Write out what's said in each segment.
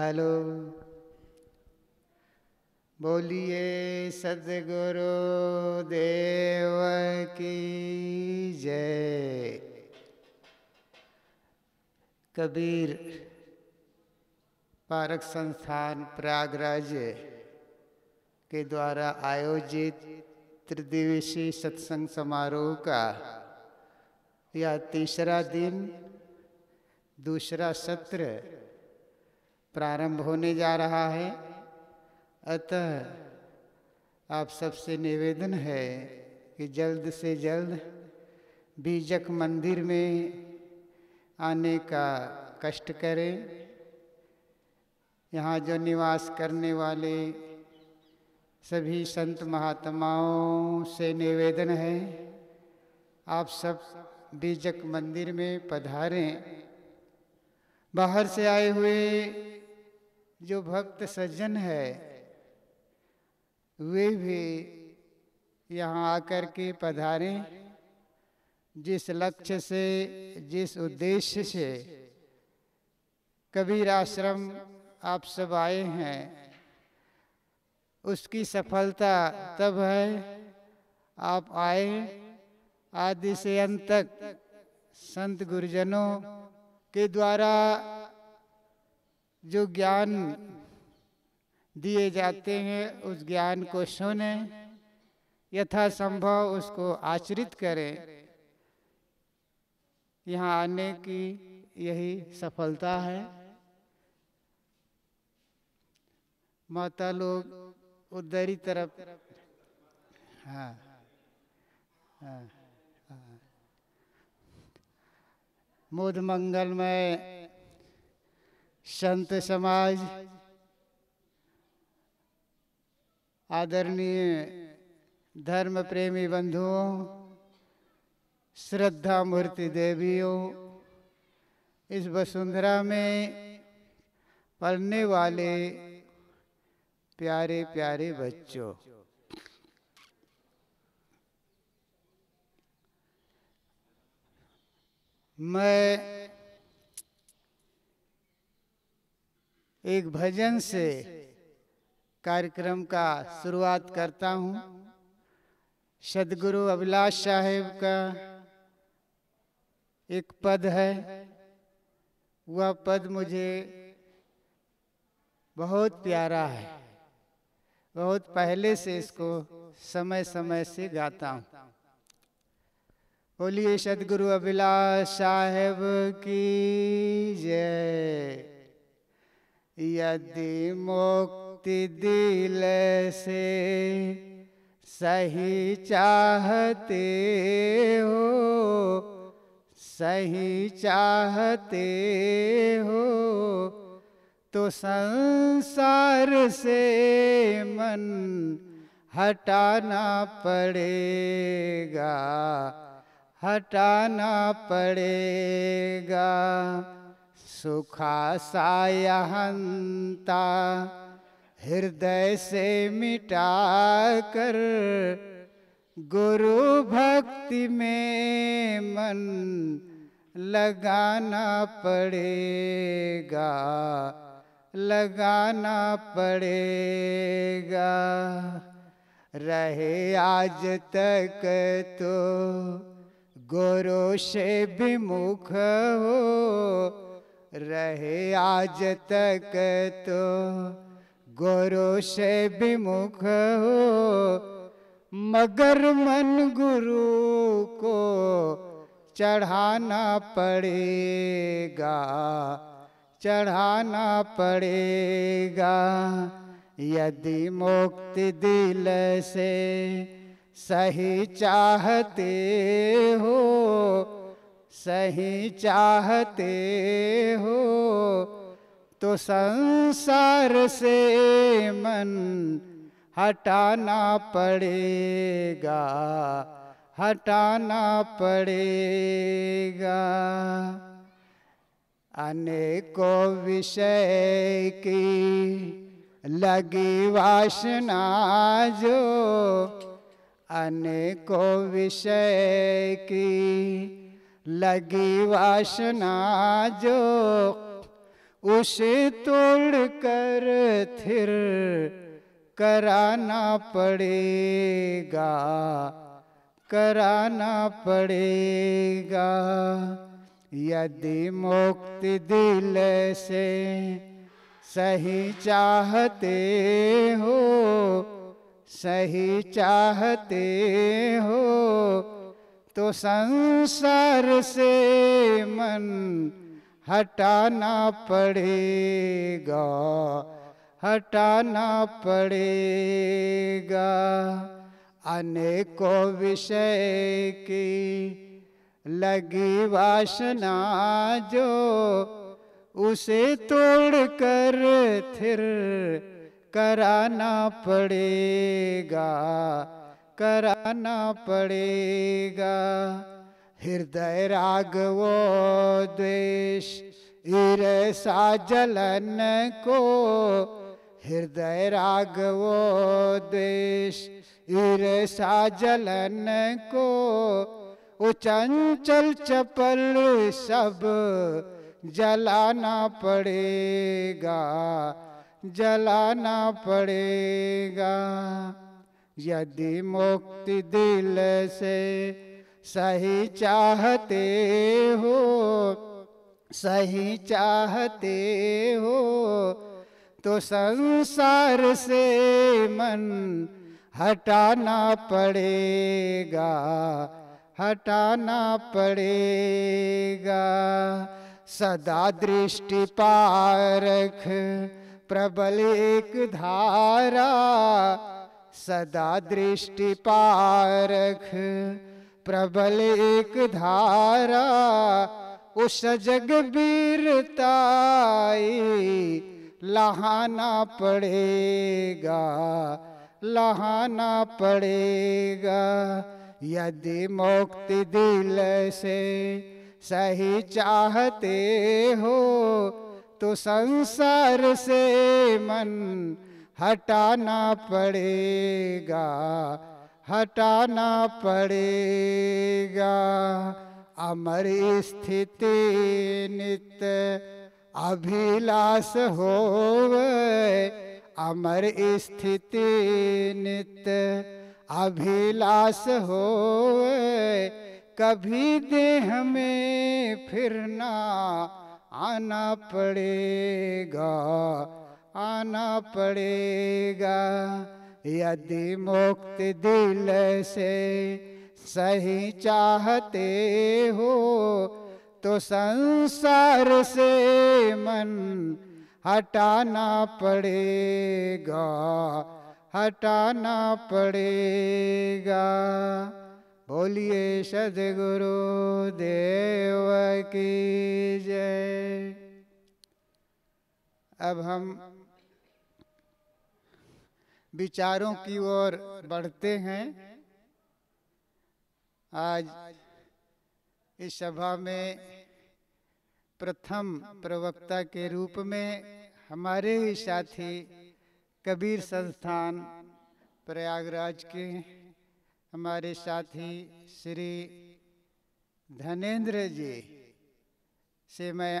Hello बोलिए सदगुरु देव की जय कबीर पारक संस्थान प्रयागराज के द्वारा आयोजित त्रिदिवसीय सत्संग समारोह का यह तीसरा दिन दूसरा सत्र प्रारंभ होने जा रहा है अतः आप सबसे निवेदन है कि जल्द से जल्द बीजक मंदिर में आने का कष्ट करें यहाँ जो निवास करने वाले सभी संत महात्माओं से निवेदन है आप सब बीजक मंदिर में पधारें बाहर से आए हुए जो भक्त सज्जन है वे भी यहाँ आकर के पधारें जिस लक्ष्य से जिस उद्देश्य से कबीर आश्रम आप सब आए हैं उसकी सफलता तब है आप आए आदि से अंत तक संत गुरुजनों के द्वारा जो ज्ञान दिए जाते हैं उस ज्ञान को सुने यथासंभव उसको आचरित करें यहाँ आने की यही सफलता है माता लोग उधरी तरफ हाँ हाँ, हाँ। मोद मंगल में संत समाज आदरणीय धर्म प्रेमी बंधुओं श्रद्धा मूर्ति देवियों इस वसुंधरा में पढ़ने वाले प्यारे प्यारे बच्चों मैं एक भजन से कार्यक्रम का शुरुआत करता हूं सदगुरु अभिलाष साहेब का एक पद है वह पद मुझे बहुत प्यारा है बहुत पहले से इसको समय समय से गाता हूँ बोलिए सदगुरु अभिलाष साहेब की जय यदि मुक्ति दिल से सही चाहते हो सही चाहते हो तो संसार से मन हटाना पड़ेगा हटाना पड़ेगा सुखा सुखासायहंता हृदय से मिटा कर गुरु भक्ति में मन लगाना पड़ेगा लगाना पड़ेगा रहे आज तक तो गुरु से विमुख हो रहे आज तक तो गुरु से विमुख हो मगर मन गुरु को चढ़ाना पड़ेगा चढ़ाना पड़ेगा यदि मुक्ति दिल से सही चाहते हो सही चाहते हो तो संसार से मन हटाना पड़ेगा हटाना पड़ेगा अनेकों विषय की लगी वासना जो अनेकों विषय की लगी वासना जो उसे तोड़ कर थिर कराना पड़ेगा कराना पड़ेगा यदि मुक्ति दिल से सही चाहते हो सही चाहते हो तो संसार से मन हटाना पड़ेगा हटाना पड़ेगा अनेकों विषय की लगी वासना जो उसे तोड़ कर थिर कराना पड़ेगा कराना पड़ेगा हृदय राग वो द्वेष ईरसा जलन को हृदय राग वो द्वेष ईरसा जलन को वो चंचल चपल सब जलाना पड़ेगा जलाना पड़ेगा यदि मुक्ति दिल से सही चाहते हो सही चाहते हो तो संसार से मन हटाना पड़ेगा हटाना पड़ेगा सदा दृष्टि पारख प्रबल एक धारा सदा दृष्टि पारख प्रबल एक धारा उस जग बीरताई लहाना पड़ेगा लहाना पड़ेगा यदि मुक्ति दिल से सही चाहते हो तो संसार से मन हटाना पड़ेगा हटाना पड़ेगा अमर स्थिति नित्य अभिलाष हो अमर स्थिति नित्य अभिलाष हो कभी देह में फिरना आना पड़ेगा आना पड़ेगा यदि मुक्त दिल से सही चाहते हो तो संसार से मन हटाना पड़ेगा हटाना पड़ेगा बोलिए सदगुरु देव की जय अब हम विचारों की ओर बढ़ते हैं आज इस सभा में प्रथम प्रवक्ता के रूप में हमारे ही साथी कबीर संस्थान प्रयागराज के हमारे साथी श्री धनेन्द्र जी से मैं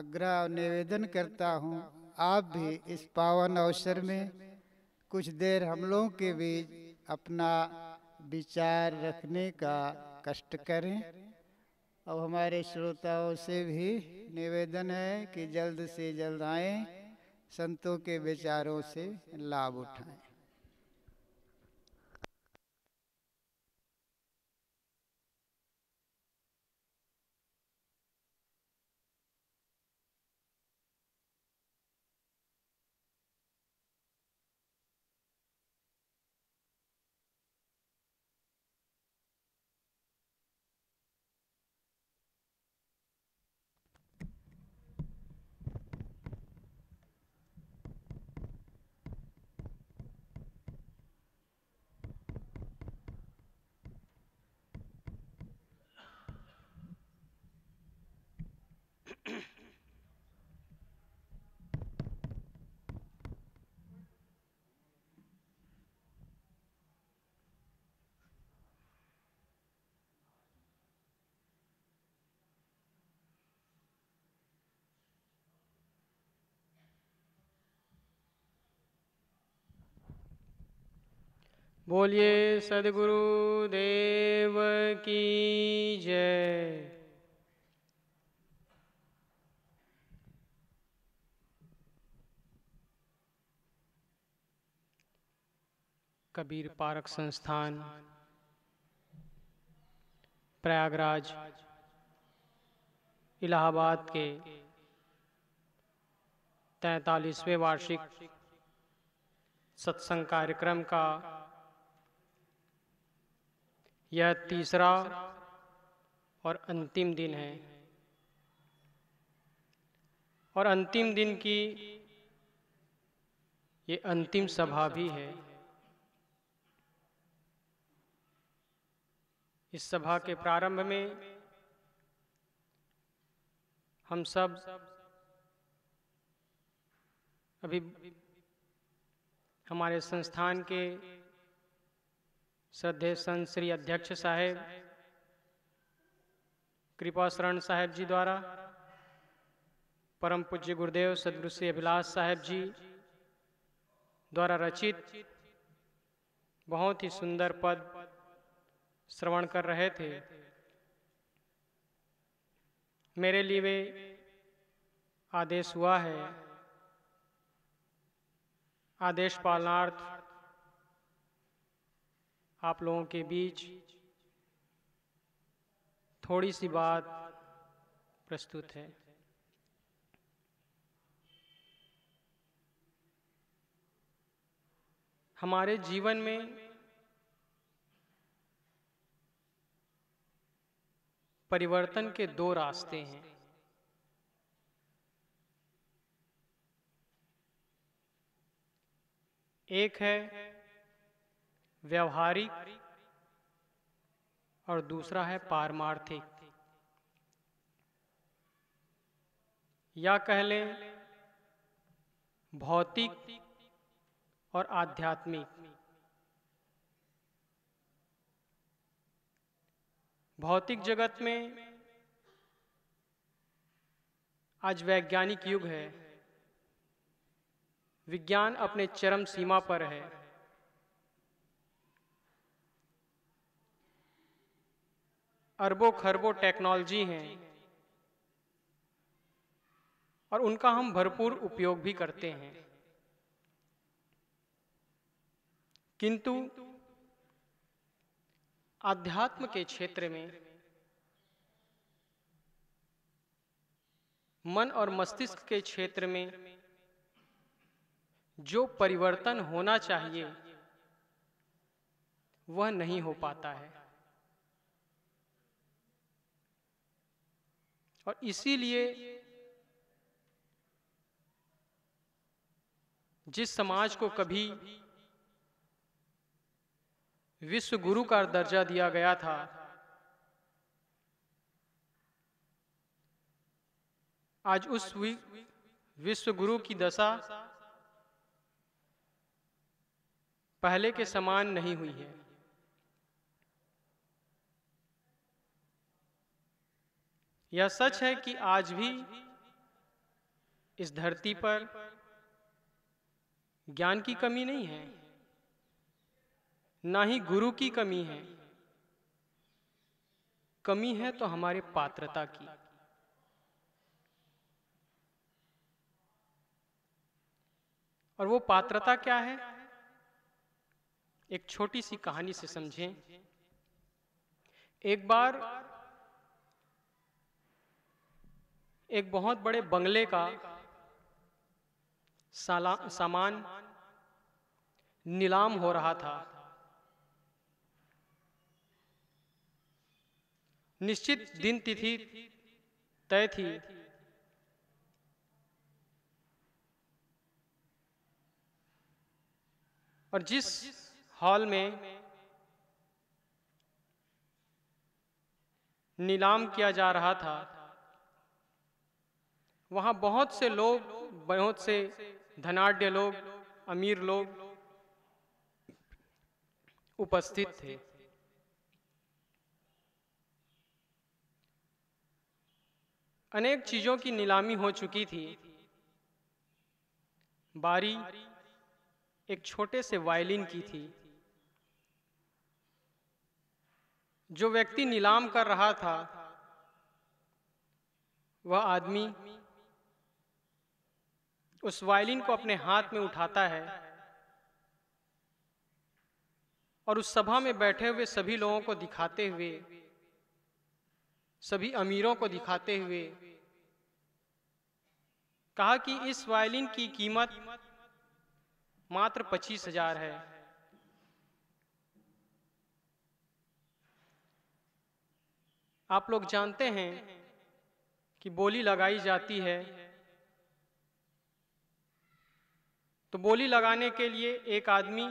आग्रह निवेदन करता हूँ आप भी इस पावन अवसर में कुछ देर हम लोगों के बीच अपना विचार रखने का कष्ट करें अब हमारे श्रोताओं से भी निवेदन है कि जल्द से जल्द आए संतों के विचारों से लाभ उठाएं बोलिए सदगुरु देव की जय कबीर पारक संस्थान प्रयागराज इलाहाबाद के तैतालीसवें वार्षिक सत्संग कार्यक्रम का यह तीसरा और अंतिम दिन है और अंतिम दिन की ये अंतिम सभा भी है इस सभा के प्रारंभ में हम सब अभी हमारे संस्थान के श्रद्धे संत श्री अध्यक्ष साहेब कृपा शरण साहेब जी द्वारा परम पूज्य गुरुदेव सदगुरु श्री अभिलाष साहेब जी द्वारा रचित बहुत ही सुंदर पद श्रवण कर रहे थे मेरे लिए वे आदेश हुआ है आदेश पालनार्थ आप लोगों के बीच थोड़ी सी बात प्रस्तुत है हमारे जीवन में परिवर्तन के दो रास्ते हैं एक है व्यवहारिक और दूसरा है पारमार्थिक या कह लें भौतिक और आध्यात्मिक भौतिक जगत में आज वैज्ञानिक युग है विज्ञान अपने चरम सीमा पर है अरबों खरबों टेक्नोलॉजी हैं और उनका हम भरपूर उपयोग भी करते हैं किंतु आध्यात्म के क्षेत्र में मन और मस्तिष्क के क्षेत्र में जो परिवर्तन होना चाहिए वह नहीं हो पाता है और इसीलिए जिस समाज को कभी विश्व गुरु का दर्जा दिया गया था आज उस विश्व गुरु की दशा पहले के समान नहीं हुई है यह सच है कि आज भी इस धरती पर ज्ञान की कमी नहीं है ना ही गुरु की कमी है कमी है तो हमारे पात्रता की और वो पात्रता क्या है एक छोटी सी कहानी से समझें एक बार एक बहुत बड़े बंगले का सामान नीलाम हो रहा था निश्चित दिन तिथि तय थी और जिस हॉल में नीलाम किया जा रहा था वहाँ बहुत से लोग बहुत से धनाढ़ लोग अमीर लोग उपस्थित थे अनेक चीजों की नीलामी हो चुकी थी बारी एक छोटे से वायलिन की थी जो व्यक्ति नीलाम कर रहा था वह आदमी उस वायलिन को अपने हाथ में उठाता है और उस सभा में बैठे हुए सभी लोगों को दिखाते हुए सभी अमीरों को दिखाते हुए कहा कि इस वायलिन की कीमत मात्र पच्चीस हजार है आप लोग जानते हैं कि बोली लगाई जाती है तो बोली लगाने के लिए एक आदमी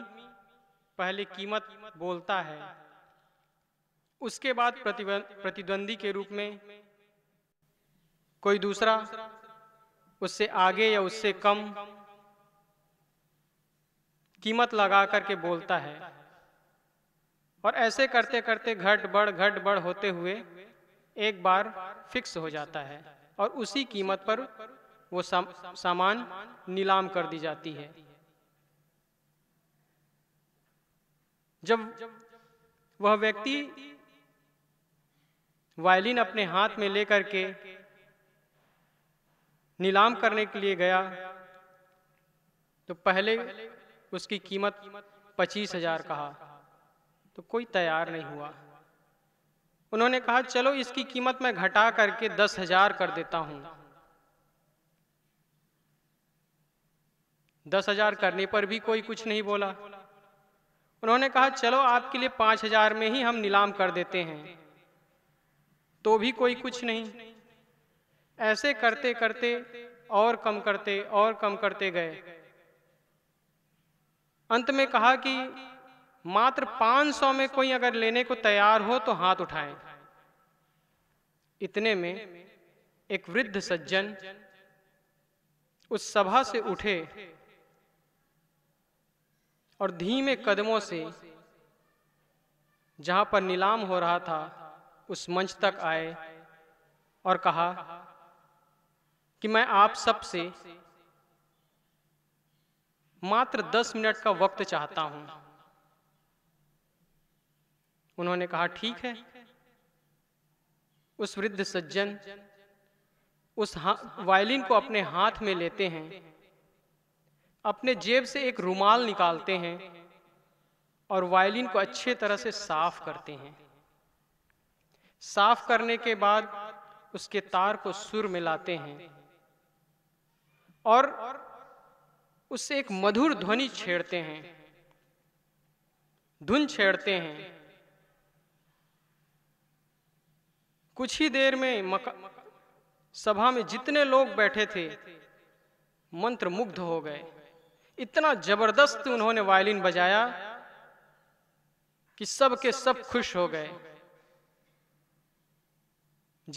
पहले कीमत बोलता है उसके बाद प्रतिद्वंदी के रूप में कोई दूसरा उससे आगे या उससे कम कीमत लगा करके बोलता है और ऐसे करते करते घट बढ़ घट बढ़ होते हुए एक बार फिक्स हो जाता है और उसी कीमत पर वो साम, सामान नीलाम कर दी जाती है जब वह व्यक्ति वायलिन अपने हाथ में लेकर के नीलाम करने के लिए गया तो पहले उसकी कीमत पच्चीस हजार कहा तो कोई तैयार नहीं हुआ उन्होंने कहा चलो इसकी कीमत मैं घटा करके दस हजार कर देता हूं दस हजार करने पर भी कोई कुछ नहीं बोला उन्होंने कहा चलो आपके लिए पांच हजार में ही हम नीलाम कर देते हैं तो भी कोई कुछ नहीं ऐसे करते करते और कम करते और कम करते गए अंत में कहा कि मात्र 500 में कोई अगर लेने को तैयार हो तो हाथ उठाए इतने में एक वृद्ध सज्जन उस सभा से उठे और धीमे कदमों से जहां पर नीलाम हो रहा था उस मंच तक आए और कहा कि मैं आप सब से मात्र दस मिनट का वक्त चाहता हूं उन्होंने कहा ठीक है उस वृद्ध सज्जन उस वायलिन को अपने हाथ में लेते हैं अपने जेब से एक रुमाल निकालते हैं और वायलिन को अच्छे तरह से साफ करते हैं साफ करने के बाद उसके तार को सुर में लाते हैं और उससे एक मधुर ध्वनि छेड़ते हैं धुन छेड़ते हैं कुछ ही देर में मक... सभा में जितने लोग बैठे थे मंत्र मुग्ध हो गए इतना जबरदस्त उन्होंने वायलिन बजाया कि सबके सब खुश हो गए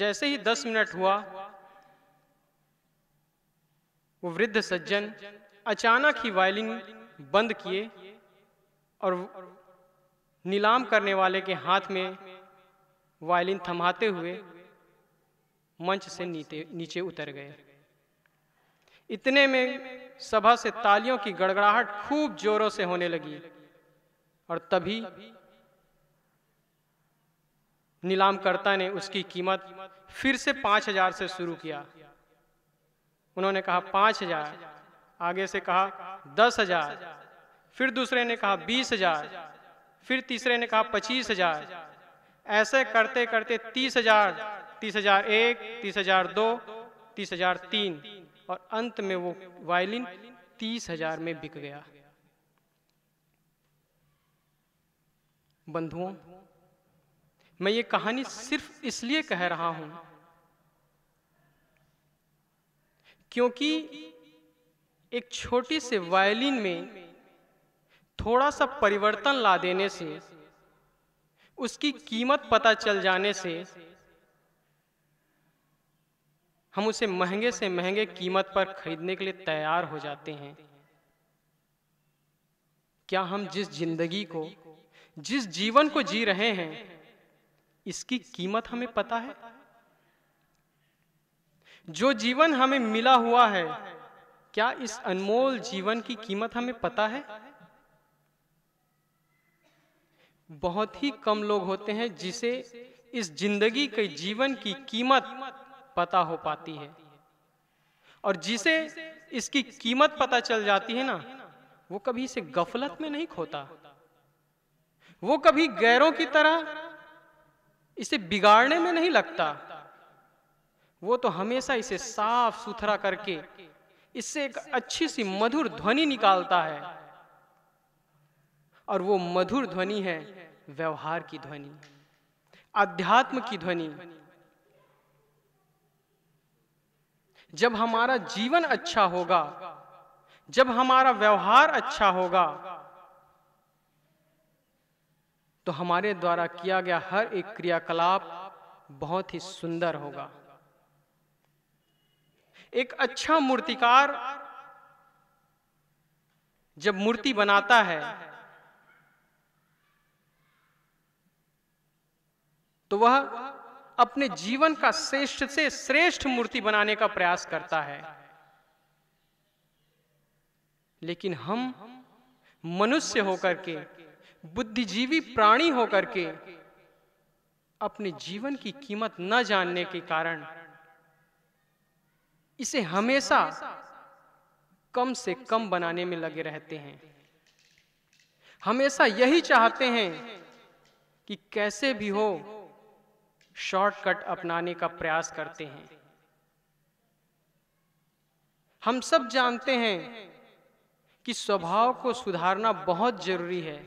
जैसे ही दस मिनट हुआ वो वृद्ध सज्जन अचानक ही वायलिन बंद किए और नीलाम करने वाले के हाथ में वायलिन थमाते हुए मंच से नीचे उतर गए इतने में सभा से तालियों की गड़गड़ाहट खूब जोरों से होने लगी और तभी नीलामकर्ता ने उसकी कीमत फिर से पांच हजार से शुरू किया उन्होंने कहा पांच हजार आगे से कहा दस हजार फिर दूसरे ने कहा बीस हजार फिर तीसरे ने कहा पच्चीस हजार ऐसे करते करते तीस हजार तीस हजार एक तीस हजार दो तीस हजार तीन और अंत में वो वायलिन तीस हजार में बिक गया बंधुओं मैं ये कहानी सिर्फ इसलिए कह रहा हूं क्योंकि एक छोटी से वायलिन में थोड़ा सा परिवर्तन ला देने से उसकी कीमत पता चल जाने से हम उसे महंगे से महंगे कीमत पर खरीदने के लिए तैयार हो जाते हैं क्या हम जिस जिंदगी को जिस जीवन को जी रहे हैं इसकी कीमत हमें पता है जो जीवन हमें मिला हुआ है क्या इस अनमोल जीवन की कीमत हमें पता है बहुत ही कम लोग होते हैं जिसे इस जिंदगी के जीवन की कीमत पता हो पाती है और जिसे इसकी कीमत पता चल जाती है ना वो कभी इसे गफलत में नहीं खोता वो कभी गैरों की तरह इसे बिगाड़ने में नहीं लगता वो तो हमेशा इसे साफ सुथरा करके इससे एक अच्छी सी मधुर ध्वनि निकालता है और वो मधुर ध्वनि है व्यवहार की ध्वनि अध्यात्म की ध्वनि जब हमारा जीवन अच्छा होगा जब हमारा व्यवहार अच्छा होगा तो हमारे द्वारा किया गया हर एक क्रियाकलाप बहुत ही सुंदर होगा एक अच्छा मूर्तिकार जब मूर्ति बनाता है तो वह अपने जीवन का श्रेष्ठ से श्रेष्ठ मूर्ति बनाने का प्रयास करता है लेकिन हम मनुष्य होकर के बुद्धिजीवी प्राणी होकर के अपने जीवन की कीमत न जानने के कारण इसे हमेशा कम से कम बनाने में लगे रहते हैं हमेशा यही चाहते हैं कि कैसे भी हो शॉर्टकट अपनाने का प्रयास करते हैं हम सब जानते हैं कि स्वभाव को सुधारना बहुत जरूरी है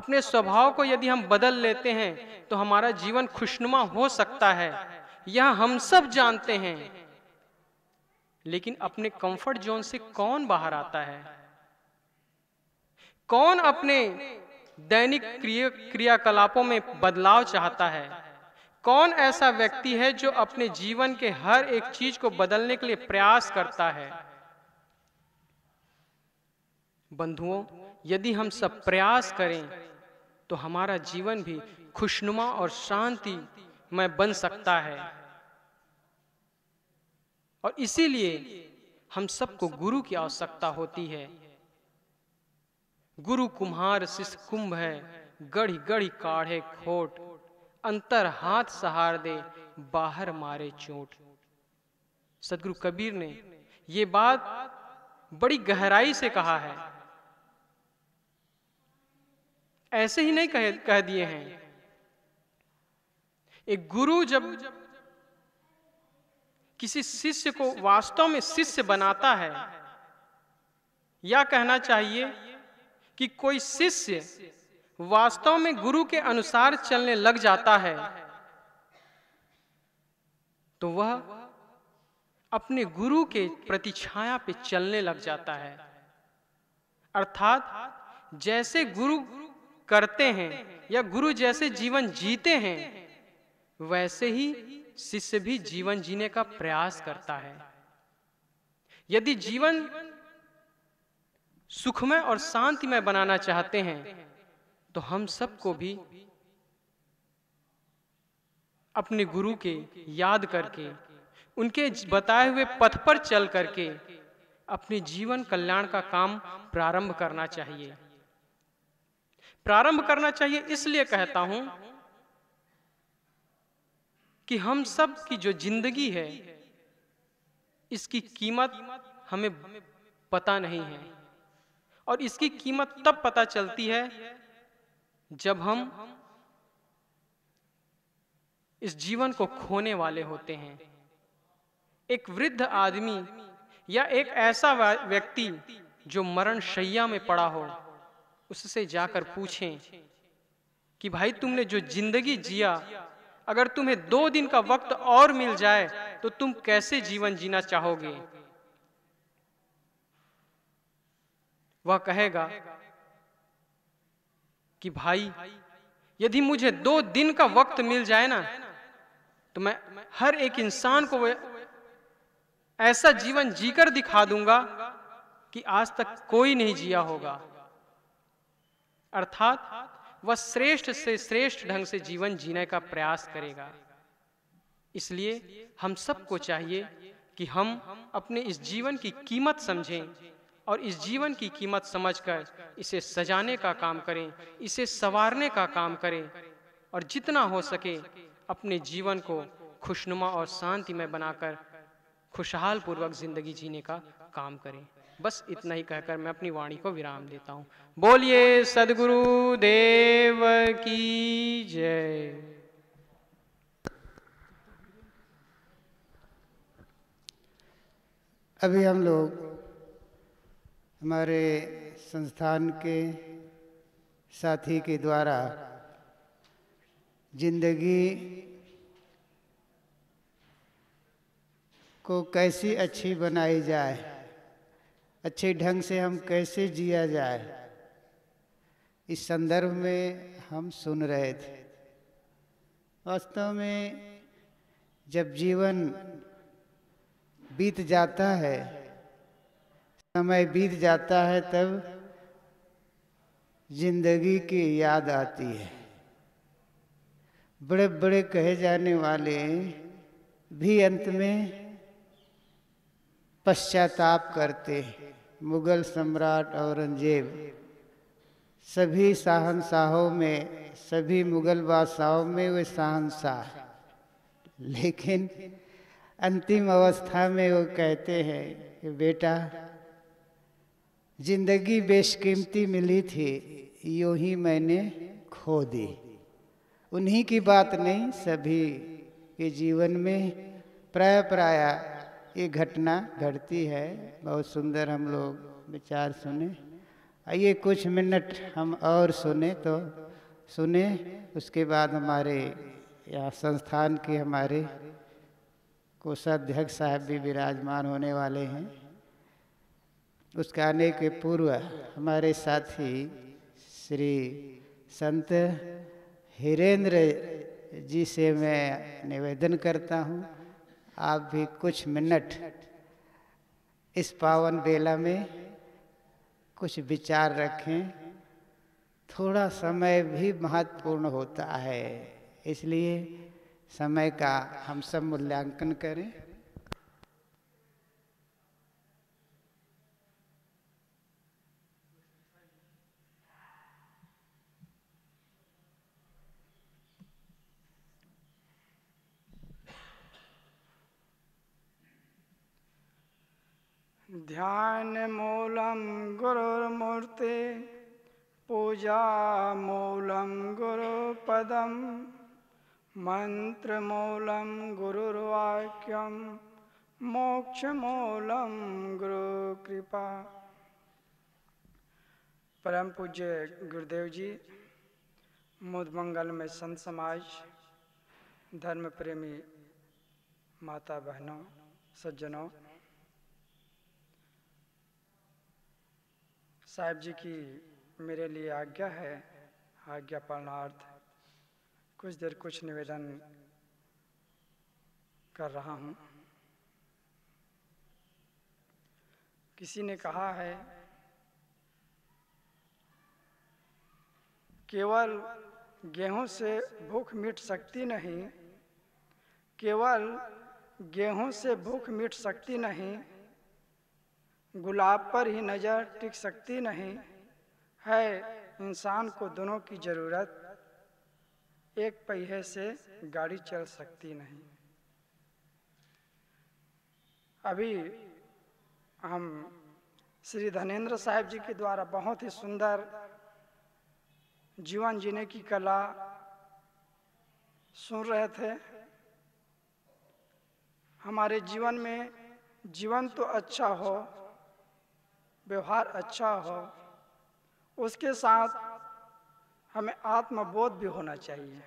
अपने स्वभाव को यदि हम बदल लेते हैं तो हमारा जीवन खुशनुमा हो सकता है यह हम सब जानते हैं लेकिन अपने कंफर्ट जोन से कौन बाहर आता है कौन अपने दैनिक क्रियाकलापों में बदलाव चाहता है कौन ऐसा व्यक्ति है जो अपने जीवन के हर एक चीज को बदलने के लिए प्रयास करता है बंधुओं यदि हम सब प्रयास करें तो हमारा जीवन भी खुशनुमा और शांति में बन सकता है और इसीलिए हम सबको गुरु की आवश्यकता होती है गुरु कुम्हार शिष्य कुंभ है गढ़ी गढ़ी काढ़े खोट अंतर हाथ सहार दे बाहर मारे चोट सदगुरु कबीर ने ये बात बड़ी गहराई से कहा है ऐसे ही नहीं कह, कह दिए हैं एक गुरु जब किसी शिष्य को वास्तव में शिष्य बनाता है या कहना चाहिए कि कोई शिष्य वास्तव में गुरु के अनुसार चलने लग जाता है तो वह अपने गुरु के प्रति छाया पे चलने लग जाता है अर्थात जैसे गुरु करते हैं या गुरु जैसे जीवन जीते हैं वैसे ही शिष्य भी जीवन जीने का प्रयास करता है यदि जीवन सुखमय और शांतिमय बनाना चाहते हैं तो हम सबको भी अपने गुरु के याद करके उनके बताए हुए पथ पर चल करके अपने जीवन कल्याण का काम प्रारंभ करना चाहिए प्रारंभ करना चाहिए इसलिए कहता हूं कि हम सब की जो जिंदगी है इसकी कीमत हमें पता नहीं है और इसकी कीमत तब पता चलती है जब हम इस जीवन को खोने वाले होते हैं एक वृद्ध आदमी या एक ऐसा व्यक्ति जो मरण शैया में पड़ा हो उससे जाकर पूछें कि भाई तुमने जो जिंदगी जिया अगर तुम्हें दो दिन का वक्त और मिल जाए तो तुम कैसे जीवन जीना चाहोगे वह कहेगा कि भाई यदि मुझे दो दिन का वक्त मिल जाए ना तो मैं हर एक इंसान को ऐसा जीवन जीकर दिखा दूंगा कि आज तक कोई नहीं जिया होगा अर्थात वह श्रेष्ठ से श्रेष्ठ ढंग से जीवन जीने का प्रयास करेगा इसलिए हम सबको चाहिए कि हम अपने इस जीवन की कीमत समझें और इस जीवन की कीमत समझकर इसे सजाने का काम करें इसे संवारने का काम करें और जितना हो सके अपने जीवन को खुशनुमा और शांति में बनाकर खुशहाल पूर्वक जिंदगी जीने का काम करें बस इतना ही कहकर मैं अपनी वाणी को विराम देता हूँ बोलिए सदगुरु देव की जय अभी हम लोग हमारे संस्थान के साथी के द्वारा जिंदगी को कैसी अच्छी बनाई जाए अच्छे ढंग से हम कैसे जिया जाए इस संदर्भ में हम सुन रहे थे वास्तव में जब जीवन बीत जाता है समय बीत जाता है तब जिंदगी की याद आती है बड़े बड़े कहे जाने वाले भी अंत में पश्चाताप करते मुगल सम्राट औरंगजेब सभी शाहनशाहों में सभी मुगल बादशाहों में वे शाहनशाह लेकिन अंतिम अवस्था में वो कहते हैं कि बेटा जिंदगी बेशकीमती मिली थी यूँ ही मैंने खो दी उन्हीं की बात नहीं सभी के जीवन में प्राय प्राय ये घटना घटती है बहुत सुंदर हम लोग विचार सुने आइए कुछ मिनट हम और सुने तो सुने उसके बाद हमारे यहाँ संस्थान के हमारे कोषाध्यक्ष साहब भी विराजमान होने वाले हैं उसके आने के पूर्व हमारे साथी श्री संत हिरेंद्र जी से मैं निवेदन करता हूँ आप भी कुछ मिनट इस पावन बेला में कुछ विचार रखें थोड़ा समय भी महत्वपूर्ण होता है इसलिए समय का हम सब मूल्यांकन करें ध्यान गुरुर्मूर्ति पूजा ध्यानमूलं मंत्र पूजामूलं गुरुर्वाक्यम मोक्ष गुरुर्वाक्यं गुरु गुरुकृपा परम पूज्य गुरुदेव जी मुदमंगल में संत समाज धर्म प्रेमी माता बहनों सज्जनों साहिब जी की मेरे लिए आज्ञा है आज्ञा पालनार्थ कुछ देर कुछ निवेदन कर रहा हूँ किसी ने कहा है केवल गेहूं से भूख मिट सकती नहीं केवल गेहूं से भूख मिट सकती नहीं गुलाब पर ही नज़र टिक सकती नहीं है इंसान को दोनों की ज़रूरत एक पहिए से गाड़ी चल सकती नहीं अभी हम श्री धनेन्द्र साहब जी के द्वारा बहुत ही सुंदर जीवन जीने की कला सुन रहे थे हमारे जीवन में जीवन तो अच्छा हो व्यवहार अच्छा हो उसके साथ हमें आत्मबोध भी होना चाहिए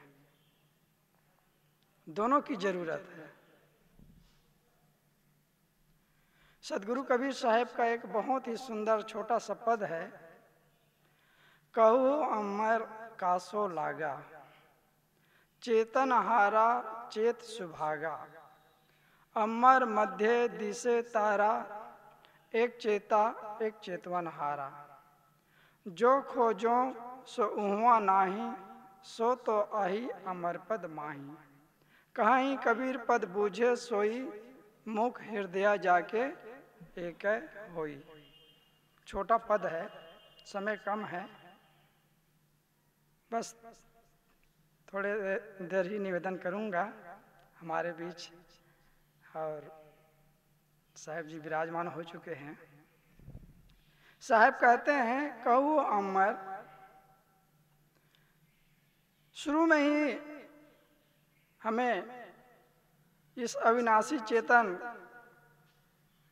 दोनों की जरूरत है सदगुरु कबीर साहेब का एक बहुत ही सुंदर छोटा सा पद है कहू अमर कासो लागा चेतन हारा चेत सुभागा अमर मध्य दिशे तारा एक चेता एक चेतवन हारा जो खोजो सो उहुआ नाही सो तो आही अमर पद माही कहीं कबीर पद बूझे सोई मुख हृदय जाके एक होई छोटा पद है समय कम है बस थोड़े देर ही निवेदन करूंगा हमारे बीच और साहेब जी विराजमान हो चुके हैं साहेब कहते हैं कहू अमर शुरू में ही हमें इस अविनाशी चेतन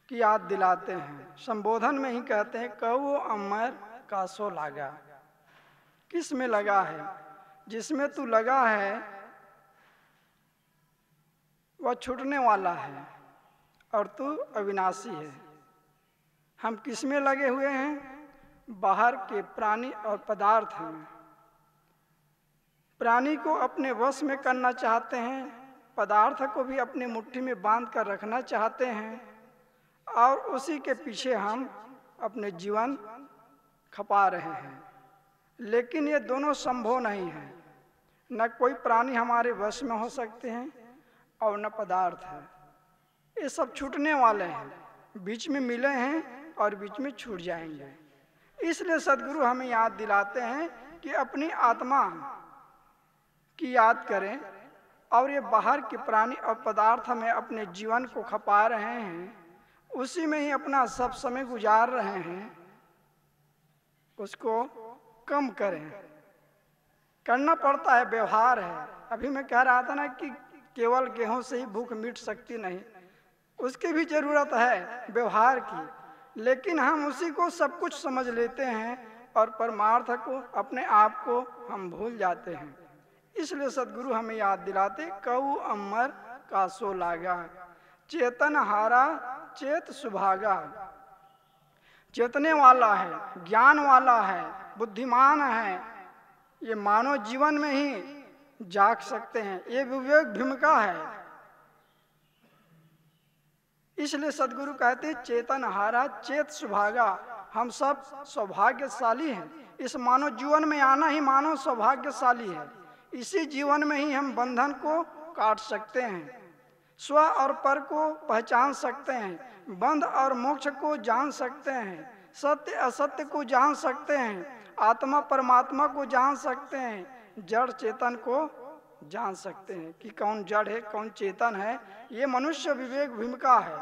की याद दिलाते हैं संबोधन में ही कहते हैं कहू अमर का सो लागा किस में लगा है जिसमें तू लगा है वह छूटने वाला है और तू अविनाशी है हम किस में लगे हुए हैं बाहर के प्राणी और पदार्थ में प्राणी को अपने वश में करना चाहते हैं पदार्थ को भी अपने मुट्ठी में बांध कर रखना चाहते हैं और उसी के पीछे हम अपने जीवन खपा रहे हैं लेकिन ये दोनों संभव नहीं है न कोई प्राणी हमारे वश में हो सकते हैं और न पदार्थ है ये सब छूटने वाले हैं बीच में मिले हैं और बीच में छूट जाएंगे इसलिए सदगुरु हमें याद दिलाते हैं कि अपनी आत्मा की याद करें और ये बाहर के प्राणी और पदार्थ में अपने जीवन को खपा रहे हैं उसी में ही अपना सब समय गुजार रहे हैं उसको कम करें करना पड़ता है व्यवहार है अभी मैं कह रहा था ना कि केवल गेहूं से ही भूख मिट सकती नहीं उसकी भी जरूरत है व्यवहार की लेकिन हम उसी को सब कुछ समझ लेते हैं और परमार्थ को अपने आप को हम भूल जाते हैं इसलिए सदगुरु हमें याद दिलाते कऊ अमर का सो लागा चेतन हारा चेत सुभागा चेतने वाला है ज्ञान वाला है बुद्धिमान है ये मानव जीवन में ही जाग सकते हैं ये विवेक भूमिका है इसलिए सदगुरु कहते चेतन हारा चेत सुभागा हम सब सौभाग्यशाली हैं इस मानव जीवन में आना ही मानव सौभाग्यशाली है इसी जीवन में ही हम बंधन को काट सकते हैं स्व और पर को पहचान सकते हैं बंध और मोक्ष को जान सकते हैं सत्य असत्य को जान सकते हैं आत्मा परमात्मा को जान सकते हैं जड़ चेतन को जान सकते हैं कि कौन जड़ है कौन चेतन है ये मनुष्य विवेक भूमिका है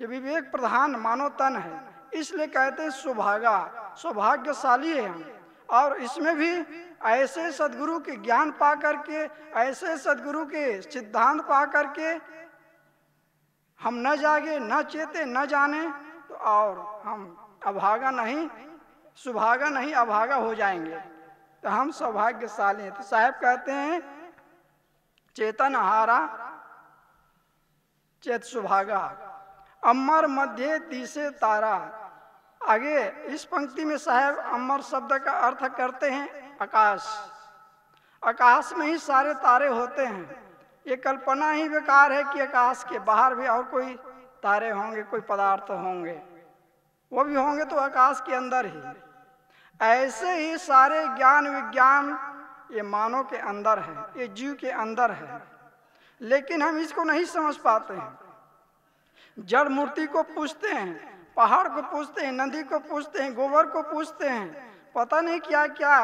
ये विवेक प्रधान मानव तन है इसलिए कहते हैं सौभागा सौभाग्यशाली है हम और इसमें भी ऐसे सदगुरु के ज्ञान पा करके ऐसे सदगुरु के सिद्धांत पा करके हम न जागे न चेते न जाने तो और हम अभागा नहीं सुभागा नहीं अभागा हो जाएंगे तो हम सौभाग्यशाली हैं तो साहब कहते हैं चेतन हारा चेत सुभागा अमर मध्य दिशे तारा आगे इस पंक्ति में साहब अमर शब्द का अर्थ करते हैं आकाश आकाश में ही सारे तारे होते हैं ये कल्पना ही बेकार है कि आकाश के बाहर भी और कोई तारे होंगे कोई पदार्थ होंगे वो भी होंगे तो आकाश के अंदर ही ऐसे ही सारे ज्ञान विज्ञान ये मानव के अंदर है ये जीव के अंदर है लेकिन हम इसको नहीं समझ पाते हैं जड़ मूर्ति को पूछते हैं पहाड़ को पूछते हैं नदी को पूछते हैं गोबर को पूछते हैं पता नहीं क्या क्या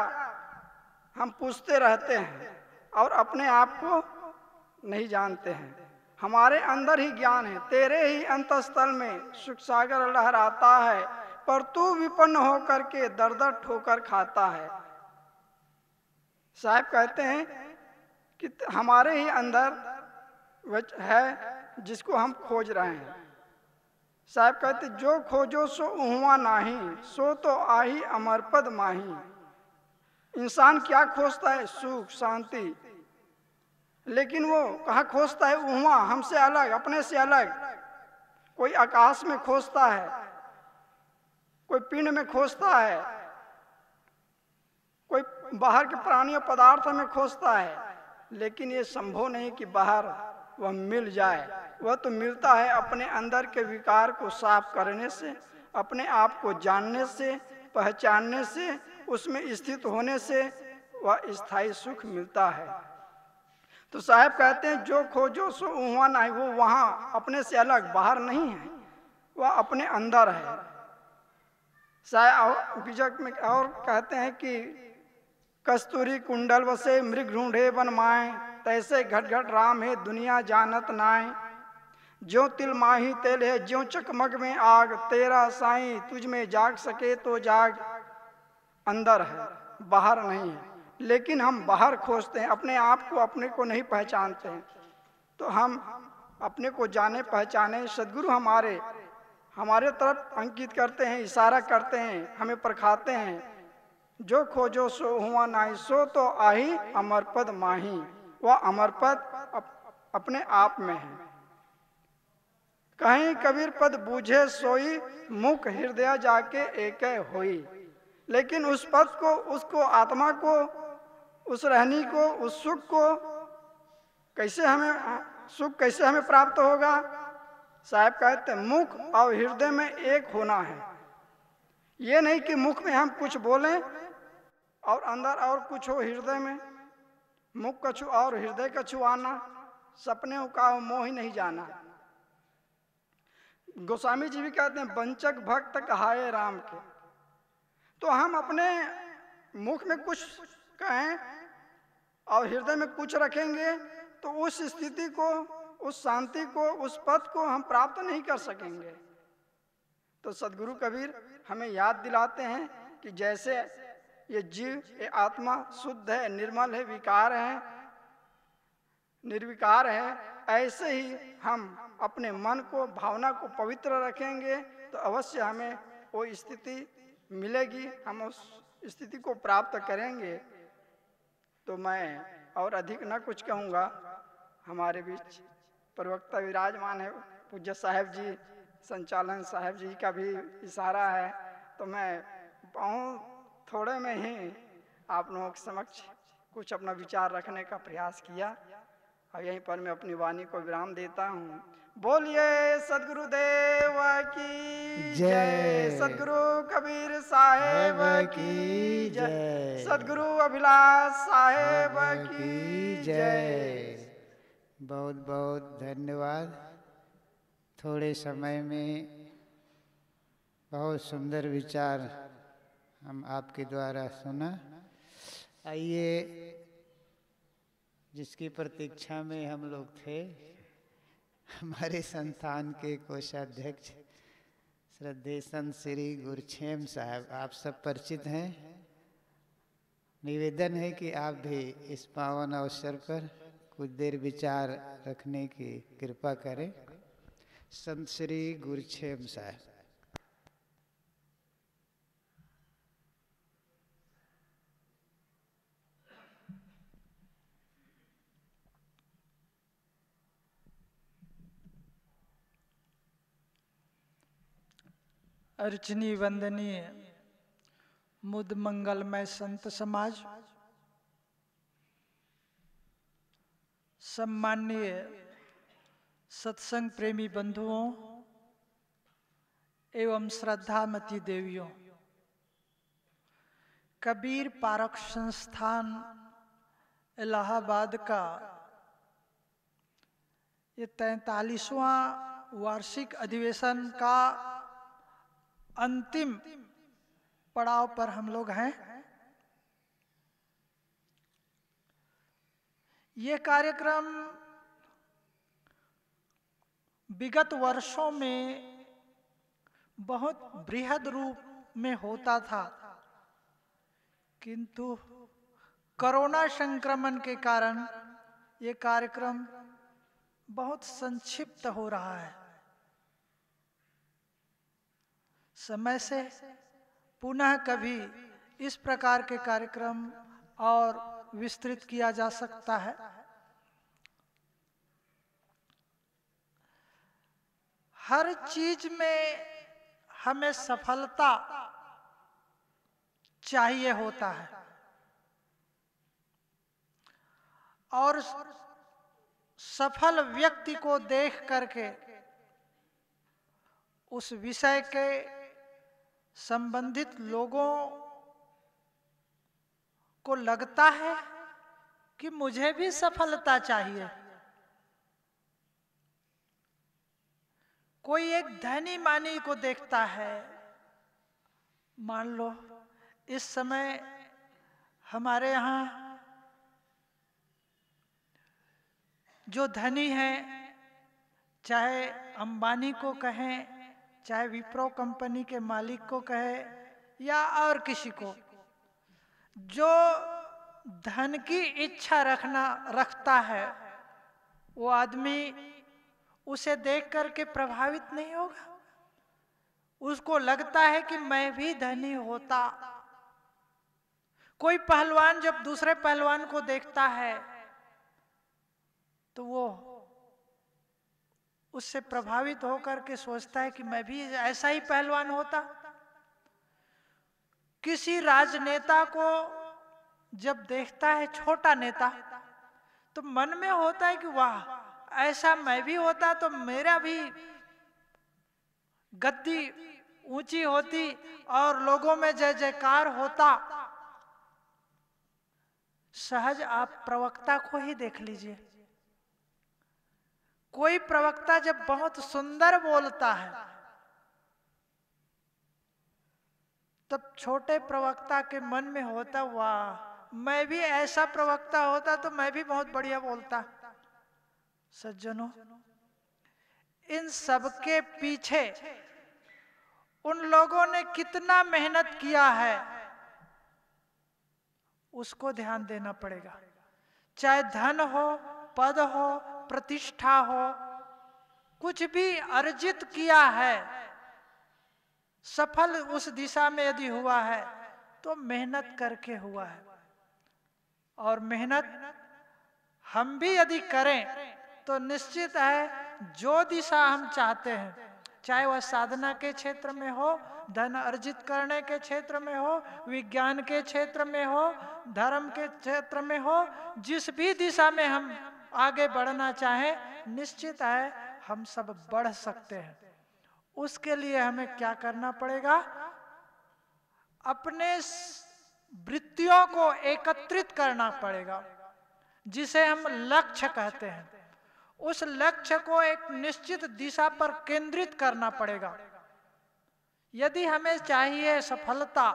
हम पूछते रहते हैं और अपने आप को नहीं जानते हैं हमारे अंदर ही ज्ञान है तेरे ही अंतस्थल में सुख सागर लहराता है पर तू विपन्न होकर के दर दर ठोकर खाता है साहब कहते हैं कि हमारे ही अंदर है जिसको हम खोज रहे हैं साहब कहते जो खोजो सो हुआ नाही सो तो आही अमरपद माही इंसान क्या खोजता है सुख शांति लेकिन वो कहाँ खोजता है उहुआ हमसे अलग अपने से अलग कोई आकाश में खोजता है कोई पिंड में खोजता है बाहर के और पदार्थ में खोजता है लेकिन ये संभव नहीं कि बाहर वह मिल जाए वह तो मिलता है अपने अंदर के विकार को साफ करने से अपने आप को जानने से पहचानने से उसमें स्थित होने से वह स्थायी सुख मिलता है तो साहब कहते हैं जो खोजो सो वहाँ ना वो वहाँ अपने से अलग बाहर नहीं है वह अपने अंदर है साहब में और कहते हैं कि कस्तूरी कुंडल वसे मृग ढूंढे बन माए तैसे घट घट राम है दुनिया जानत नाए ज्यो तिल माही तेल है ज्यो चकमक में आग तेरा साई तुझ में जाग सके तो जाग अंदर है बाहर नहीं है लेकिन हम बाहर खोजते हैं अपने आप को अपने को नहीं पहचानते हैं तो हम अपने को जाने पहचाने सदगुरु हमारे हमारे तरफ अंकित करते हैं इशारा करते हैं हमें परखाते हैं जो खोजो सो हुआ नाही सो तो आही अमर पद माही वह अमर पद अप, अपने आप में है कहीं कबीर पद बूझे सोई मुख हृदय जाके एक होई लेकिन उस पद को उसको आत्मा को उस रहनी को उस सुख को कैसे हमें सुख कैसे हमें प्राप्त होगा साहब कहते मुख और हृदय में एक होना है ये नहीं कि मुख में हम कुछ बोलें और अंदर और कुछ हो हृदय में मुख कछु और हृदय कछु आना सपने का मोह ही नहीं जाना गोस्वामी जी भी कहते हैं वंचक भक्त कहाए राम के तो हम अपने मुख में कुछ कहें और हृदय में कुछ रखेंगे तो उस स्थिति को उस शांति को उस पद को हम प्राप्त नहीं कर सकेंगे तो सदगुरु कबीर हमें याद दिलाते हैं कि जैसे ये जीव ये आत्मा शुद्ध है निर्मल है विकार है निर्विकार है ऐसे ही हम अपने मन को भावना को पवित्र रखेंगे तो अवश्य हमें वो स्थिति मिलेगी हम उस स्थिति को प्राप्त करेंगे तो मैं और अधिक न कुछ कहूँगा हमारे बीच प्रवक्ता विराजमान है पूज्य साहेब जी संचालन साहेब जी का भी इशारा है तो मैं बहुत थोड़े में ही आप लोगों के समक्ष कुछ अपना विचार रखने का प्रयास किया और यहीं पर मैं अपनी वाणी को विराम देता हूँ बोलिए सदगुरुदेव की जय सदगुरु कबीर साहेब की जय सदगुरु अभिलाष साहेब की जय बहुत बहुत धन्यवाद थोड़े समय में बहुत सुंदर विचार हम आपके द्वारा सुना आइए जिसकी प्रतीक्षा में हम लोग थे हमारे संस्थान के कोषाध्यक्ष श्रद्धे संत श्री गुरछेम साहब आप सब परिचित हैं निवेदन है कि आप भी इस पावन अवसर पर कुछ देर विचार रखने की कृपा करें संत श्री गुरछेम साहब अर्चनी वंदनीय मुद मंगलमय संत समाज सम्मान्य सत्संग प्रेमी बंधुओं एवं श्रद्धामती देवियों कबीर पारक संस्थान इलाहाबाद का ये तैतालीसवां वार्षिक अधिवेशन का अंतिम पड़ाव पर हम लोग हैं ये कार्यक्रम विगत वर्षों में बहुत बृहद रूप में होता था किंतु कोरोना संक्रमण के कारण ये कार्यक्रम बहुत संक्षिप्त हो रहा है समय से पुनः कभी इस प्रकार के कार्यक्रम और विस्तृत किया जा सकता है हर चीज में हमें सफलता चाहिए होता है और सफल व्यक्ति को देख करके उस विषय के संबंधित लोगों को लगता है कि मुझे भी सफलता चाहिए कोई एक धनी मानी को देखता है मान लो इस समय हमारे यहां जो धनी है चाहे अंबानी को कहें चाहे विप्रो कंपनी के मालिक को कहे या और किसी को जो धन की इच्छा रखना रखता है वो आदमी उसे देख करके प्रभावित नहीं होगा उसको लगता है कि मैं भी धनी होता कोई पहलवान जब दूसरे पहलवान को देखता है तो वो उससे प्रभावित होकर के सोचता है कि मैं भी ऐसा ही पहलवान होता किसी राजनेता को जब देखता है छोटा नेता तो मन में होता है कि वाह ऐसा मैं भी होता तो मेरा भी गद्दी ऊंची होती और लोगों में जय जयकार होता सहज आप प्रवक्ता को ही देख लीजिए कोई प्रवक्ता जब बहुत सुंदर बोलता है तब छोटे प्रवक्ता के मन में होता वाह मैं भी ऐसा प्रवक्ता होता तो मैं भी बहुत बढ़िया बोलता सज्जनों इन सबके पीछे उन लोगों ने कितना मेहनत किया है उसको ध्यान देना पड़ेगा चाहे धन हो पद हो प्रतिष्ठा हो कुछ भी अर्जित किया है सफल उस दिशा में यदि हुआ है तो मेहनत करके हुआ है और मेहनत हम भी यदि करें तो निश्चित है जो दिशा हम चाहते हैं चाहे वह साधना के क्षेत्र में हो धन अर्जित करने के क्षेत्र में हो विज्ञान के क्षेत्र में हो धर्म के क्षेत्र में हो जिस भी दिशा में हम आगे बढ़ना चाहे निश्चित है हम सब बढ़ सकते हैं उसके लिए हमें क्या करना पड़ेगा अपने वृत्तियों को एकत्रित करना पड़ेगा जिसे हम लक्ष्य कहते हैं उस लक्ष्य को एक निश्चित दिशा पर केंद्रित करना पड़ेगा यदि हमें चाहिए सफलता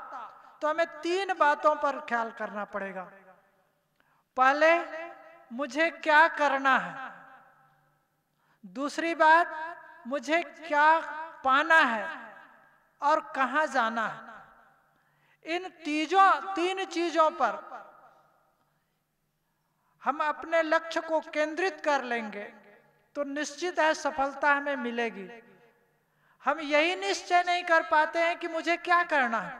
तो हमें तीन बातों पर ख्याल करना पड़ेगा पहले मुझे क्या करना है दूसरी बात मुझे क्या पाना है और कहा जाना है इन तीजों तीन चीजों पर हम अपने लक्ष्य को केंद्रित कर लेंगे तो निश्चित है सफलता हमें मिलेगी हम यही निश्चय नहीं कर पाते हैं कि मुझे क्या करना है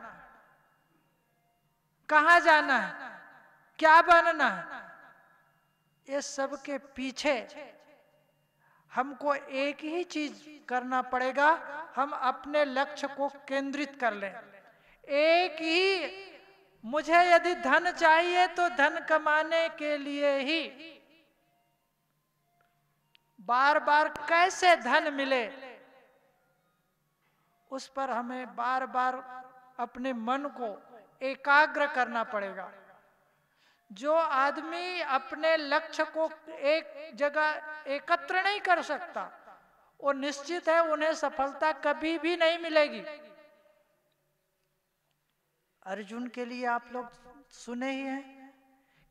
कहा जाना है क्या बनना है इस सब के पीछे हमको एक ही चीज करना पड़ेगा हम अपने लक्ष्य को केंद्रित कर लें एक ही मुझे यदि धन चाहिए तो धन कमाने के लिए ही बार बार कैसे धन मिले उस पर हमें बार बार अपने मन को एकाग्र करना पड़ेगा जो आदमी अपने लक्ष्य को एक जगह एकत्र नहीं कर सकता वो निश्चित है उन्हें सफलता कभी भी नहीं मिलेगी अर्जुन के लिए आप लोग सुने ही हैं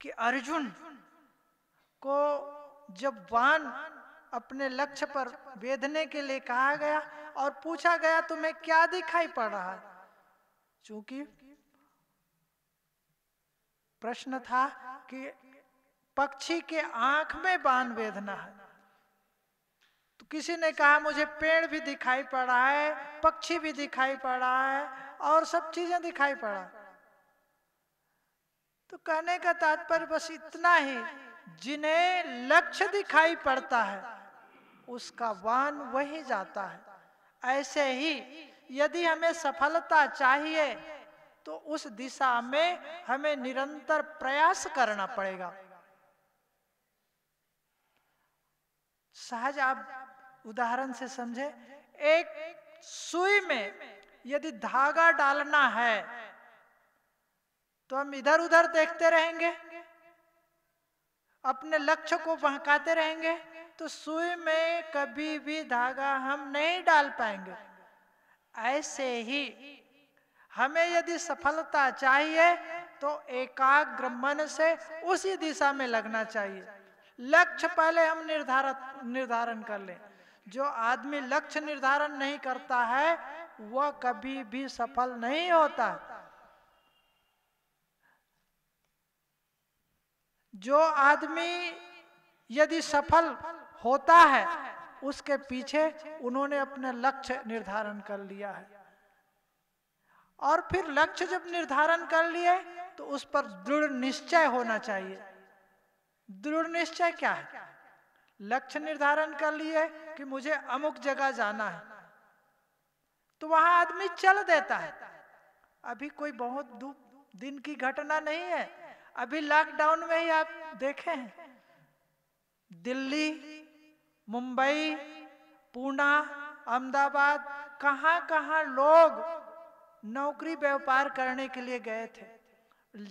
कि अर्जुन को जब बाण अपने लक्ष्य पर बेधने के लिए कहा गया और पूछा गया तुम्हें क्या दिखाई पड़ रहा है चूंकि प्रश्न था कि पक्षी के आंख में बाण वेदना है तो किसी ने कहा मुझे पेड़ भी दिखाई पड़ा है पक्षी भी दिखाई पड़ा है और सब चीजें दिखाई पड़ा तो कहने का तात्पर्य बस इतना ही जिन्हें लक्ष्य दिखाई पड़ता है उसका वान वही जाता है ऐसे ही यदि हमें सफलता चाहिए तो उस दिशा में हमें निरंतर प्रयास करना पड़ेगा सहज आप उदाहरण से समझे एक सुई में यदि धागा डालना है तो हम इधर उधर देखते रहेंगे अपने लक्ष्य को बहकाते रहेंगे तो सुई में कभी भी धागा हम नहीं डाल पाएंगे ऐसे ही हमें यदि सफलता चाहिए तो एकाग्र मन से उसी दिशा में लगना चाहिए लक्ष्य पहले हम निर्धारित निर्धारण कर लें जो आदमी लक्ष्य निर्धारण नहीं करता है वह कभी भी सफल नहीं होता जो आदमी यदि सफल होता है उसके पीछे उन्होंने अपने लक्ष्य निर्धारण कर लिया है और फिर लक्ष्य जब निर्धारण कर लिए तो उस पर दृढ़ निश्चय होना चाहिए दृढ़ निश्चय क्या है लक्ष्य निर्धारण कर लिए कि मुझे अमुक जगह जाना है तो वहां आदमी चल देता है अभी कोई बहुत दिन की घटना नहीं है अभी लॉकडाउन में ही आप देखे हैं दिल्ली मुंबई पूना अहमदाबाद कहां कहां लोग नौकरी व्यापार करने के लिए गए थे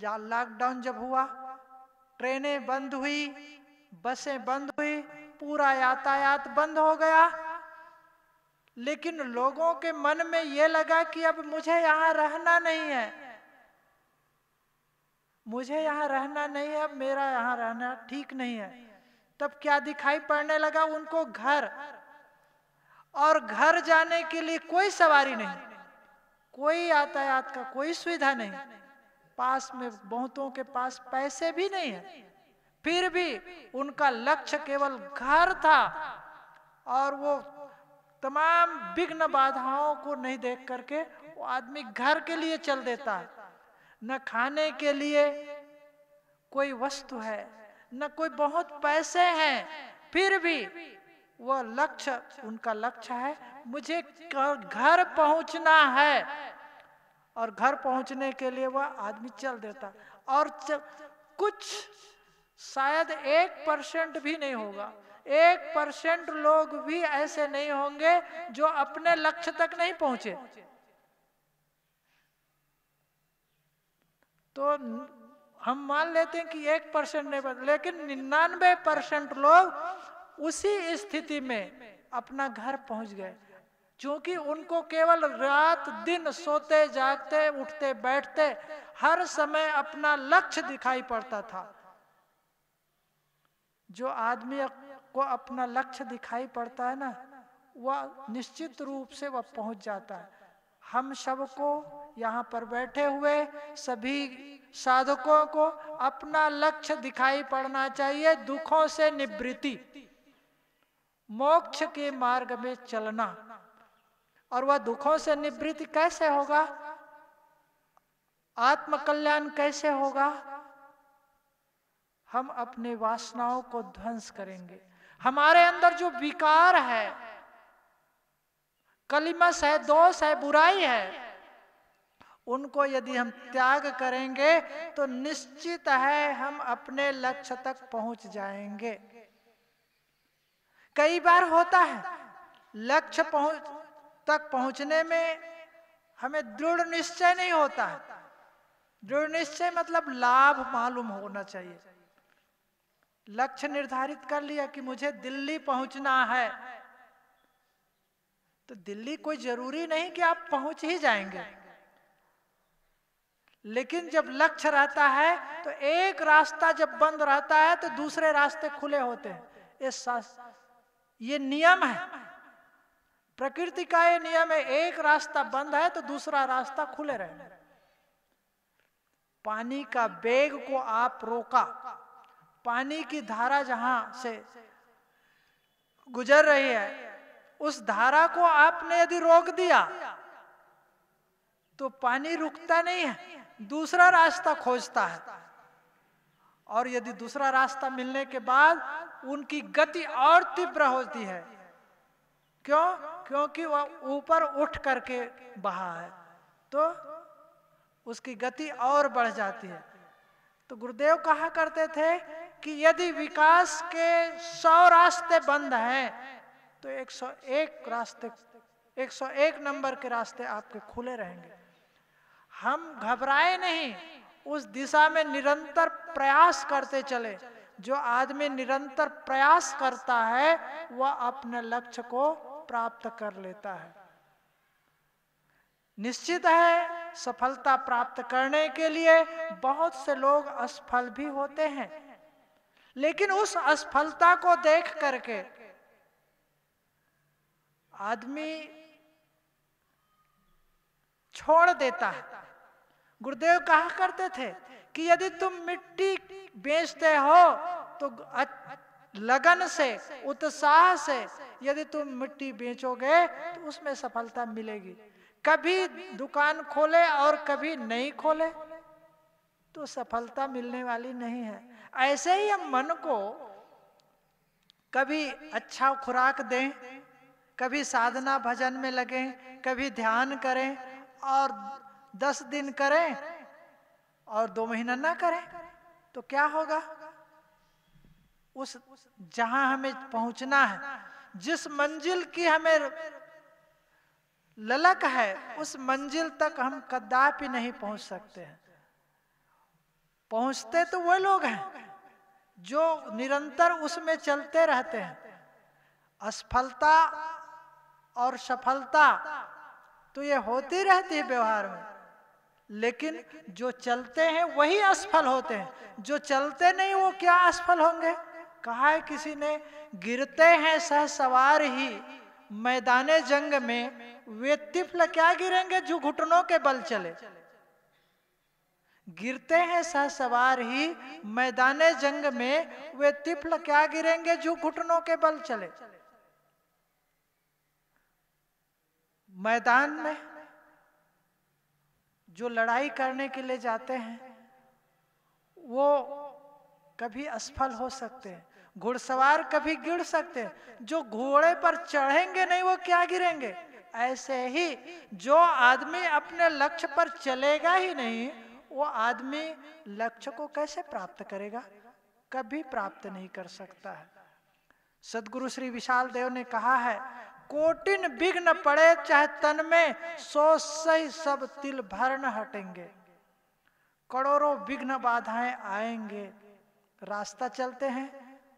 लॉकडाउन जब हुआ ट्रेनें बंद हुई बसें बंद हुई पूरा यातायात बंद हो गया लेकिन लोगों के मन में यह लगा कि अब मुझे यहां रहना नहीं है मुझे यहां रहना नहीं है अब मेरा यहां रहना ठीक नहीं है तब क्या दिखाई पड़ने लगा उनको घर और घर जाने के लिए कोई सवारी नहीं कोई यातायात का कोई सुविधा नहीं पास में बहुतों के पास पैसे भी नहीं है फिर भी उनका लक्ष्य केवल घर था और वो तमाम विघ्न बाधाओं को नहीं देख करके वो आदमी घर के लिए चल देता है न खाने के लिए कोई वस्तु है न कोई बहुत पैसे हैं फिर भी वह लक्ष्य उनका लक्ष्य है मुझे घर पहुंचना है और घर पहुंचने के लिए वह आदमी चल देता और चल, कुछ शायद एक परसेंट भी नहीं होगा एक परसेंट लोग भी ऐसे नहीं होंगे जो अपने लक्ष्य तक नहीं पहुंचे तो हम मान लेते हैं कि एक परसेंट नहीं लेकिन निन्यानवे परसेंट लोग उसी स्थिति में अपना घर पहुंच गए क्योंकि उनको केवल रात दिन सोते जागते उठते बैठते हर समय अपना लक्ष्य दिखाई पड़ता था जो आदमी को अपना लक्ष्य दिखाई पड़ता है ना वह निश्चित रूप से वह पहुंच जाता है हम सबको यहाँ पर बैठे हुए सभी साधकों को अपना लक्ष्य दिखाई पड़ना चाहिए दुखों से निवृत्ति मोक्ष के मार्ग में चलना और वह दुखों से निवृत्ति कैसे होगा आत्मकल्याण कैसे होगा हम अपने वासनाओं को ध्वंस करेंगे हमारे अंदर जो विकार है कलिमस है दोष है बुराई है उनको यदि हम त्याग करेंगे तो निश्चित है हम अपने लक्ष्य तक पहुंच जाएंगे कई बार होता है लक्ष्य पहुंच तक पहुंचने में हमें दृढ़ निश्चय नहीं होता है दृढ़ निश्चय मतलब लाभ मालूम होना चाहिए लक्ष्य निर्धारित कर लिया कि मुझे दिल्ली पहुंचना है तो दिल्ली कोई जरूरी नहीं कि आप पहुंच ही जाएंगे लेकिन जब लक्ष्य रहता है तो एक रास्ता जब बंद रहता है तो दूसरे रास्ते खुले होते हैं ये ये नियम है प्रकृति का ये नियम है एक रास्ता बंद है तो दूसरा रास्ता खुले रहे पानी का बेग को आप रोका पानी की धारा जहां से गुजर रही है उस धारा को आपने यदि रोक दिया तो पानी रुकता नहीं है दूसरा रास्ता खोजता है और यदि दूसरा रास्ता मिलने के बाद उनकी गति और तीव्र होती है क्यों क्योंकि वह ऊपर उठ करके बहा है तो उसकी गति और बढ़ जाती है तो गुरुदेव कहा करते थे कि यदि विकास के सौ रास्ते बंद हैं तो 101 रास्ते 101 नंबर के रास्ते आपके खुले रहेंगे हम घबराए नहीं उस दिशा में निरंतर प्रयास करते चले जो आदमी निरंतर प्रयास करता है वह अपने लक्ष्य को प्राप्त कर लेता है निश्चित है सफलता प्राप्त करने के लिए बहुत से लोग असफल भी होते हैं लेकिन उस असफलता को देख करके आदमी छोड़ देता है गुरुदेव कहा करते थे कि यदि तुम मिट्टी बेचते हो तो लगन से उत्साह से यदि तुम मिट्टी बेचोगे तो उसमें सफलता मिलेगी कभी दुकान खोले और कभी नहीं खोले तो सफलता मिलने वाली नहीं है ऐसे ही हम मन को कभी अच्छा खुराक दें कभी साधना भजन में लगे कभी ध्यान करें और दस दिन करें और दो महीना ना करें तो क्या होगा उस जहां हमें पहुंचना है जिस मंजिल की हमें ललक है उस मंजिल तक हम कदापि नहीं पहुंच सकते हैं पहुंचते तो वो लोग हैं जो निरंतर उसमें चलते रहते हैं असफलता और सफलता तो ये होती रहती है व्यवहार में लेकिन जो चलते हैं वही असफल होते हैं जो चलते नहीं वो क्या असफल होंगे कहा है किसी ने गिरते हैं सह सवार ही मैदान जंग में वे तिफल क्या गिरेंगे जो घुटनों के बल चले गिरते हैं सह सवार ही मैदान जंग में वे तिफल क्या गिरेंगे जो घुटनों के बल चले मैदान में जो लड़ाई करने के लिए जाते हैं वो कभी असफल हो सकते हैं घुड़सवार कभी गिर सकते हैं जो घोड़े पर चढ़ेंगे नहीं वो क्या गिरेंगे ऐसे ही जो आदमी अपने लक्ष्य पर चलेगा ही नहीं वो आदमी लक्ष्य को कैसे प्राप्त करेगा कभी प्राप्त नहीं कर सकता है सदगुरु श्री विशाल देव ने कहा है कोटिन विघ्न पड़े चाहे तन में सो सही सब तिल भरण हटेंगे करोड़ों विघ्न बाधाएं आएंगे रास्ता चलते हैं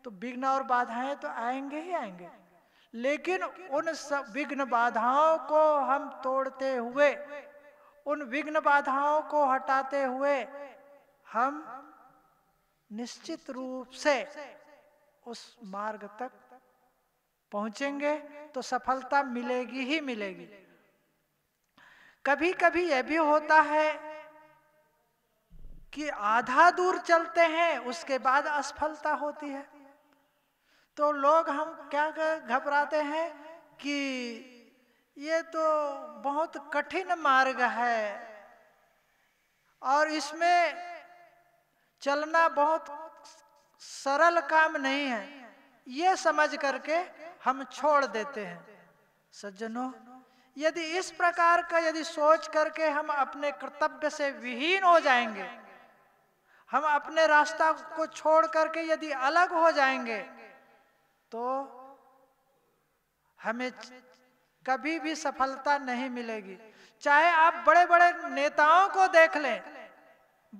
तो विघ्न और बाधाएं तो आएंगे ही आएंगे लेकिन उन सब विघ्न बाधाओं को हम तोड़ते हुए उन विघ्न बाधाओं को हटाते हुए हम निश्चित रूप से उस मार्ग तक पहुंचेंगे तो सफलता मिलेगी ही मिलेगी कभी कभी यह भी होता है कि आधा दूर चलते हैं उसके बाद असफलता होती है तो लोग हम क्या घबराते हैं कि ये तो बहुत कठिन मार्ग है और इसमें चलना बहुत सरल काम नहीं है ये समझ करके हम छोड़ देते हैं सज्जनों यदि इस प्रकार का यदि सोच करके हम अपने कर्तव्य से विहीन हो जाएंगे हम अपने रास्ता को छोड़ करके यदि अलग हो जाएंगे तो हमें कभी भी सफलता नहीं मिलेगी चाहे आप बड़े बड़े नेताओं को देख लें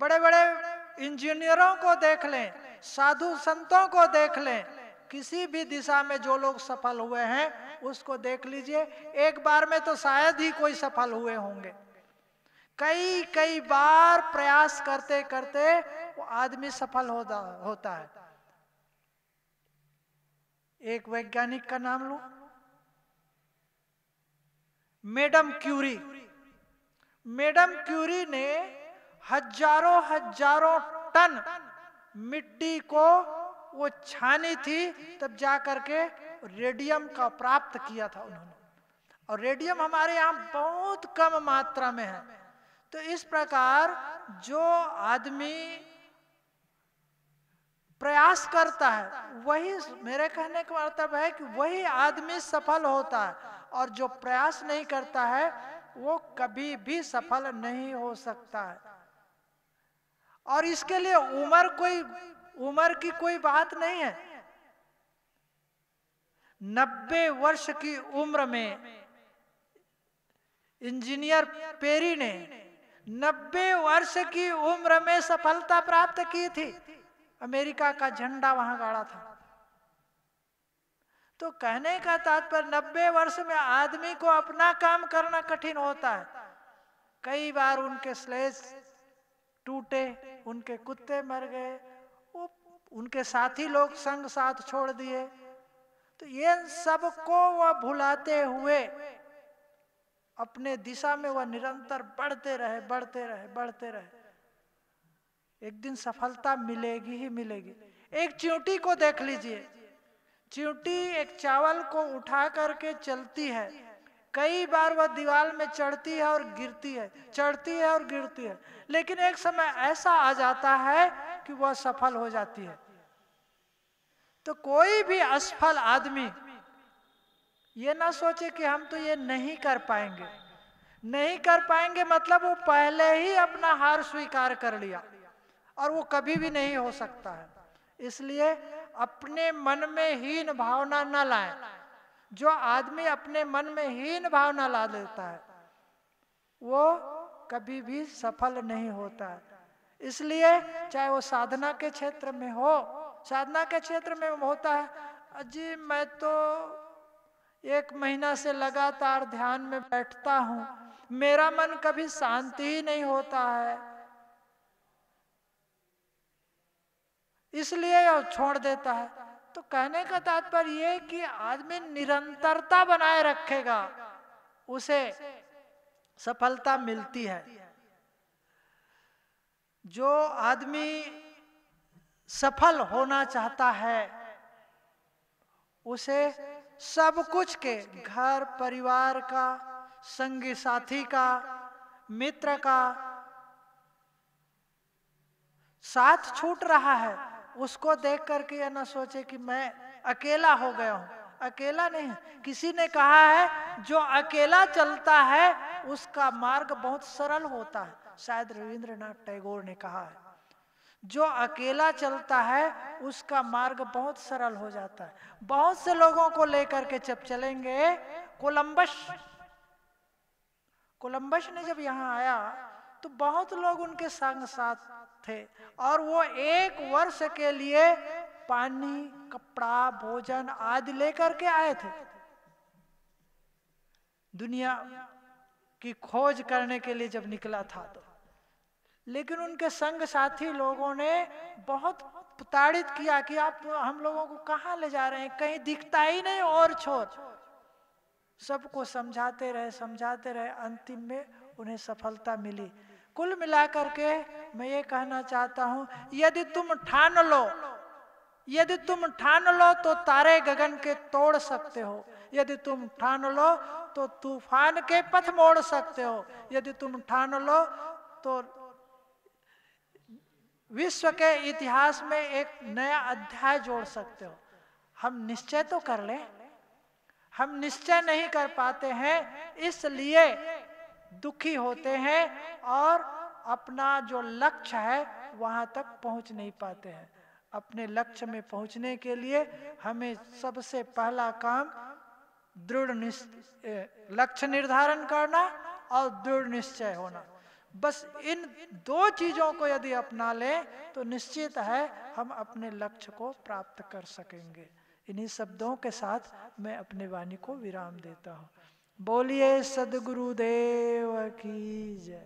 बड़े बड़े इंजीनियरों को देख लें साधु संतों को देख लें किसी भी दिशा में जो लोग सफल हुए हैं उसको देख लीजिए एक बार में तो शायद ही कोई सफल हुए होंगे कई कई बार प्रयास करते करते वो आदमी सफल होता होता है एक वैज्ञानिक का नाम लू मैडम क्यूरी मैडम क्यूरी ने हजारों हजारों टन मिट्टी को वो छानी थी तब जा करके रेडियम का प्राप्त किया था उन्होंने और रेडियम हमारे यहाँ बहुत कम मात्रा में है तो इस प्रकार जो आदमी प्रयास करता है वही मेरे कहने का मतलब है कि वही आदमी सफल होता है और जो प्रयास नहीं करता है वो कभी भी सफल नहीं हो सकता है और इसके लिए उम्र कोई उम्र की कोई बात नहीं है नब्बे वर्ष की उम्र में इंजीनियर पेरी ने नब्बे वर्ष की उम्र में सफलता प्राप्त की थी अमेरिका का झंडा वहां गाड़ा था तो कहने का तात्पर्य नब्बे वर्ष में आदमी को अपना काम करना कठिन होता है कई बार उनके स्लेज टूटे उनके कुत्ते मर गए वो उनके साथी लोग संग साथ छोड़ दिए तो ये सबको वह भुलाते हुए अपने दिशा में वह निरंतर बढ़ते रहे बढ़ते रहे बढ़ते रहे एक दिन सफलता मिलेगी ही मिलेगी एक चिंटी को देख लीजिए चिंटी एक चावल को उठा करके चलती है कई बार वह दीवार में चढ़ती है और गिरती है चढ़ती है और गिरती है लेकिन एक समय ऐसा आ जाता है कि वह सफल हो जाती है तो कोई भी असफल आदमी ये ना सोचे कि हम तो ये नहीं कर पाएंगे नहीं कर पाएंगे मतलब वो पहले ही अपना हार स्वीकार कर लिया और वो कभी भी नहीं हो सकता है इसलिए अपने मन में हीन भावना न लाए जो आदमी अपने मन में हीन भावना ला देता है वो कभी भी सफल नहीं होता है इसलिए चाहे वो साधना के क्षेत्र में हो साधना के क्षेत्र में होता है जी मैं तो एक महीना से लगातार ध्यान में बैठता हूँ मेरा मन कभी शांति ही नहीं होता है इसलिए छोड़ देता है तो कहने का तात्पर्य यह कि आदमी निरंतरता बनाए रखेगा उसे सफलता मिलती है जो आदमी सफल होना चाहता है उसे सब कुछ के घर परिवार का संगी साथी का मित्र का साथ छूट रहा है उसको देख करके ये ना सोचे कि मैं अकेला हो गया हूं अकेला नहीं किसी ने कहा है जो अकेला चलता है उसका मार्ग बहुत सरल होता है शायद रविंद्रनाथ टैगोर ने कहा है जो अकेला चलता है उसका मार्ग बहुत सरल हो जाता है बहुत से लोगों को लेकर के जब चलेंगे कोलंबस कोलंबस ने जब यहाँ आया तो बहुत लोग उनके संग साथ थे और वो एक वर्ष के लिए पानी कपड़ा भोजन आदि लेकर के आए थे दुनिया की खोज करने के लिए जब निकला था तो लेकिन उनके संग साथी लोगों ने बहुत प्रताड़ित किया कि आप तो हम लोगों को कहा ले जा रहे हैं कहीं दिखता ही नहीं और छोर सबको समझाते रहे समझाते रहे अंतिम में उन्हें सफलता मिली कुल मिलाकर के मैं ये कहना चाहता हूं यदि तुम ठान लो यदि तुम ठान लो तो तारे गगन के तोड़ सकते हो यदि तुम ठान लो तो तूफान के पथ मोड़ सकते हो यदि तुम ठान लो तो विश्व के इतिहास में एक नया अध्याय जोड़ सकते हो हम निश्चय तो कर ले हम निश्चय नहीं कर पाते हैं इसलिए दुखी होते हैं और अपना जो लक्ष्य है वहां तक पहुंच नहीं पाते हैं अपने लक्ष्य में पहुंचने के लिए हमें सबसे पहला काम दृढ़ लक्ष्य निर्धारण करना और दृढ़ निश्चय होना बस इन दो चीजों को यदि अपना लें तो निश्चित है हम अपने लक्ष्य को प्राप्त कर सकेंगे इन्हीं शब्दों के साथ मैं अपने वाणी को विराम देता हूँ बोलिए सदगुरुदेव की जय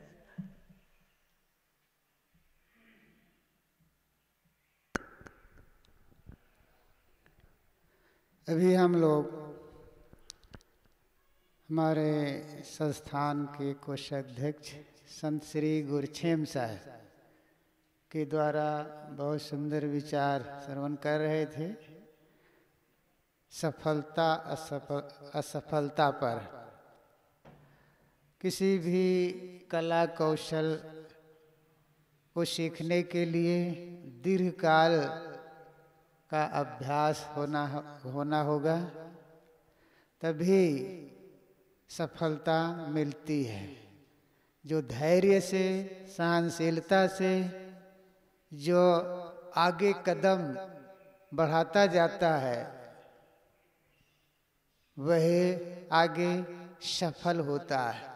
अभी हम लोग हमारे संस्थान के कोषाध्यक्ष संत श्री गुरछेम साहब के द्वारा बहुत सुंदर विचार श्रवण कर रहे थे सफलता असफल असफलता पर किसी भी कला कौशल को सीखने के लिए दीर्घकाल का अभ्यास होना होना होगा तभी सफलता मिलती है जो धैर्य से सहनशीलता से जो आगे कदम बढ़ाता जाता है वह आगे सफल होता है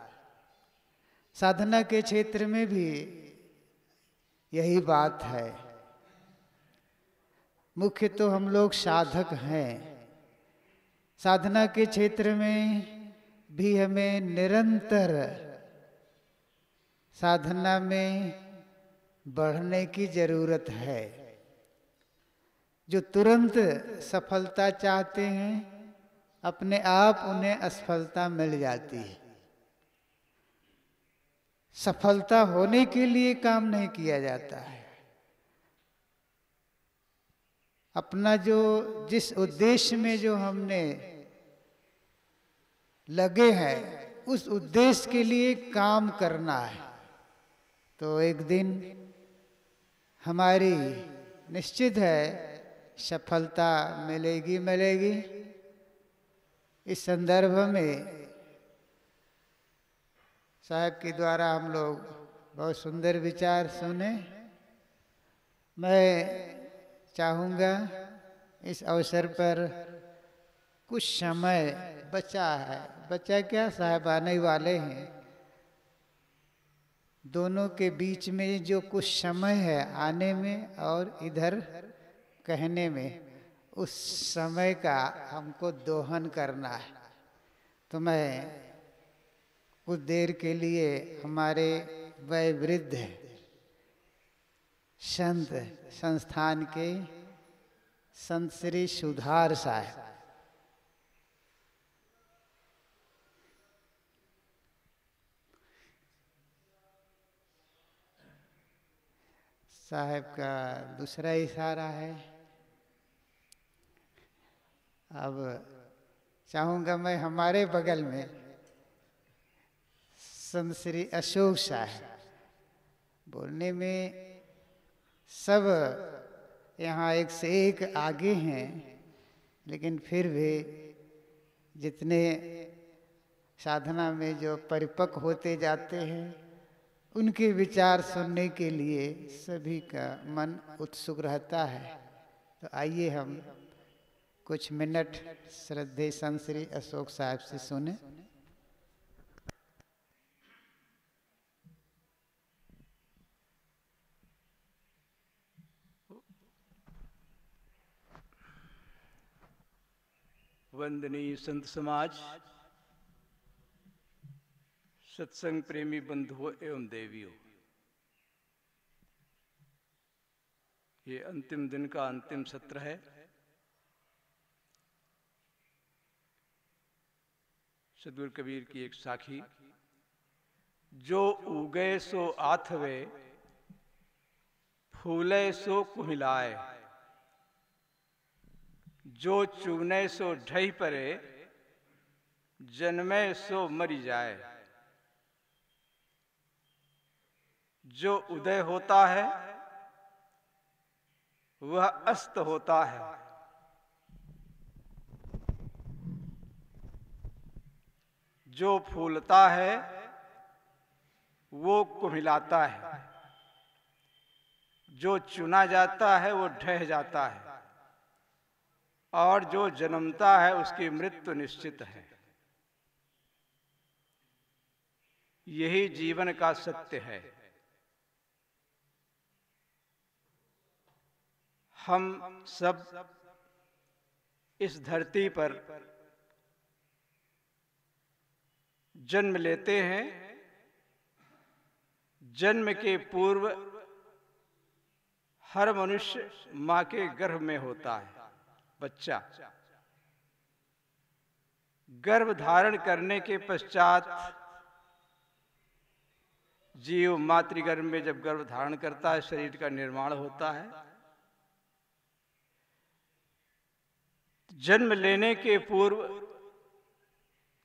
साधना के क्षेत्र में भी यही बात है मुख्य तो हम लोग साधक हैं साधना के क्षेत्र में भी हमें निरंतर साधना में बढ़ने की जरूरत है जो तुरंत सफलता चाहते हैं अपने आप उन्हें असफलता मिल जाती है सफलता होने के लिए काम नहीं किया जाता है अपना जो जिस उद्देश्य में जो हमने लगे हैं उस उद्देश्य के लिए काम करना है तो एक दिन हमारी निश्चित है सफलता मिलेगी मिलेगी इस संदर्भ में साहब के द्वारा हम लोग बहुत सुंदर विचार सुने मैं चाहूँगा इस अवसर पर कुछ समय बचा है बचा क्या साहब आने वाले हैं दोनों के बीच में जो कुछ समय है आने में और इधर कहने में उस समय का हमको दोहन करना है तो मैं कुछ देर के लिए हमारे वय वृद्ध संत संस्थान के संत श्री सुधार साहब साहब का दूसरा इशारा है अब चाहूंगा मैं हमारे बगल में संत श्री अशोक शाह बोलने में सब यहाँ एक से एक आगे हैं लेकिन फिर भी जितने साधना में जो परिपक्व होते जाते हैं उनके विचार सुनने के लिए सभी का मन उत्सुक रहता है तो आइए हम कुछ मिनट श्रद्धे संत श्री अशोक साहब से सुने वंदनीय संत समाज सत्संग प्रेमी बंधुओं एवं देवियों ये अंतिम दिन का अंतिम सत्र है सदगुर कबीर की एक साखी जो उगे सो आथवे फूले सो कुहिलाए जो चुगने सो ढही परे जन्मे सो मरी जाए जो उदय होता है वह अस्त होता है जो फूलता है वो कुमिलाता है जो चुना जाता है वो ढह जाता है और जो जन्मता है उसकी मृत्यु निश्चित है यही जीवन का सत्य है हम सब इस धरती पर जन्म लेते हैं जन्म के पूर्व हर मनुष्य मां के गर्भ में होता है बच्चा गर्भ धारण करने के पश्चात जीव मातृगर्भ में जब गर्भ धारण करता है शरीर का निर्माण होता है जन्म लेने के पूर्व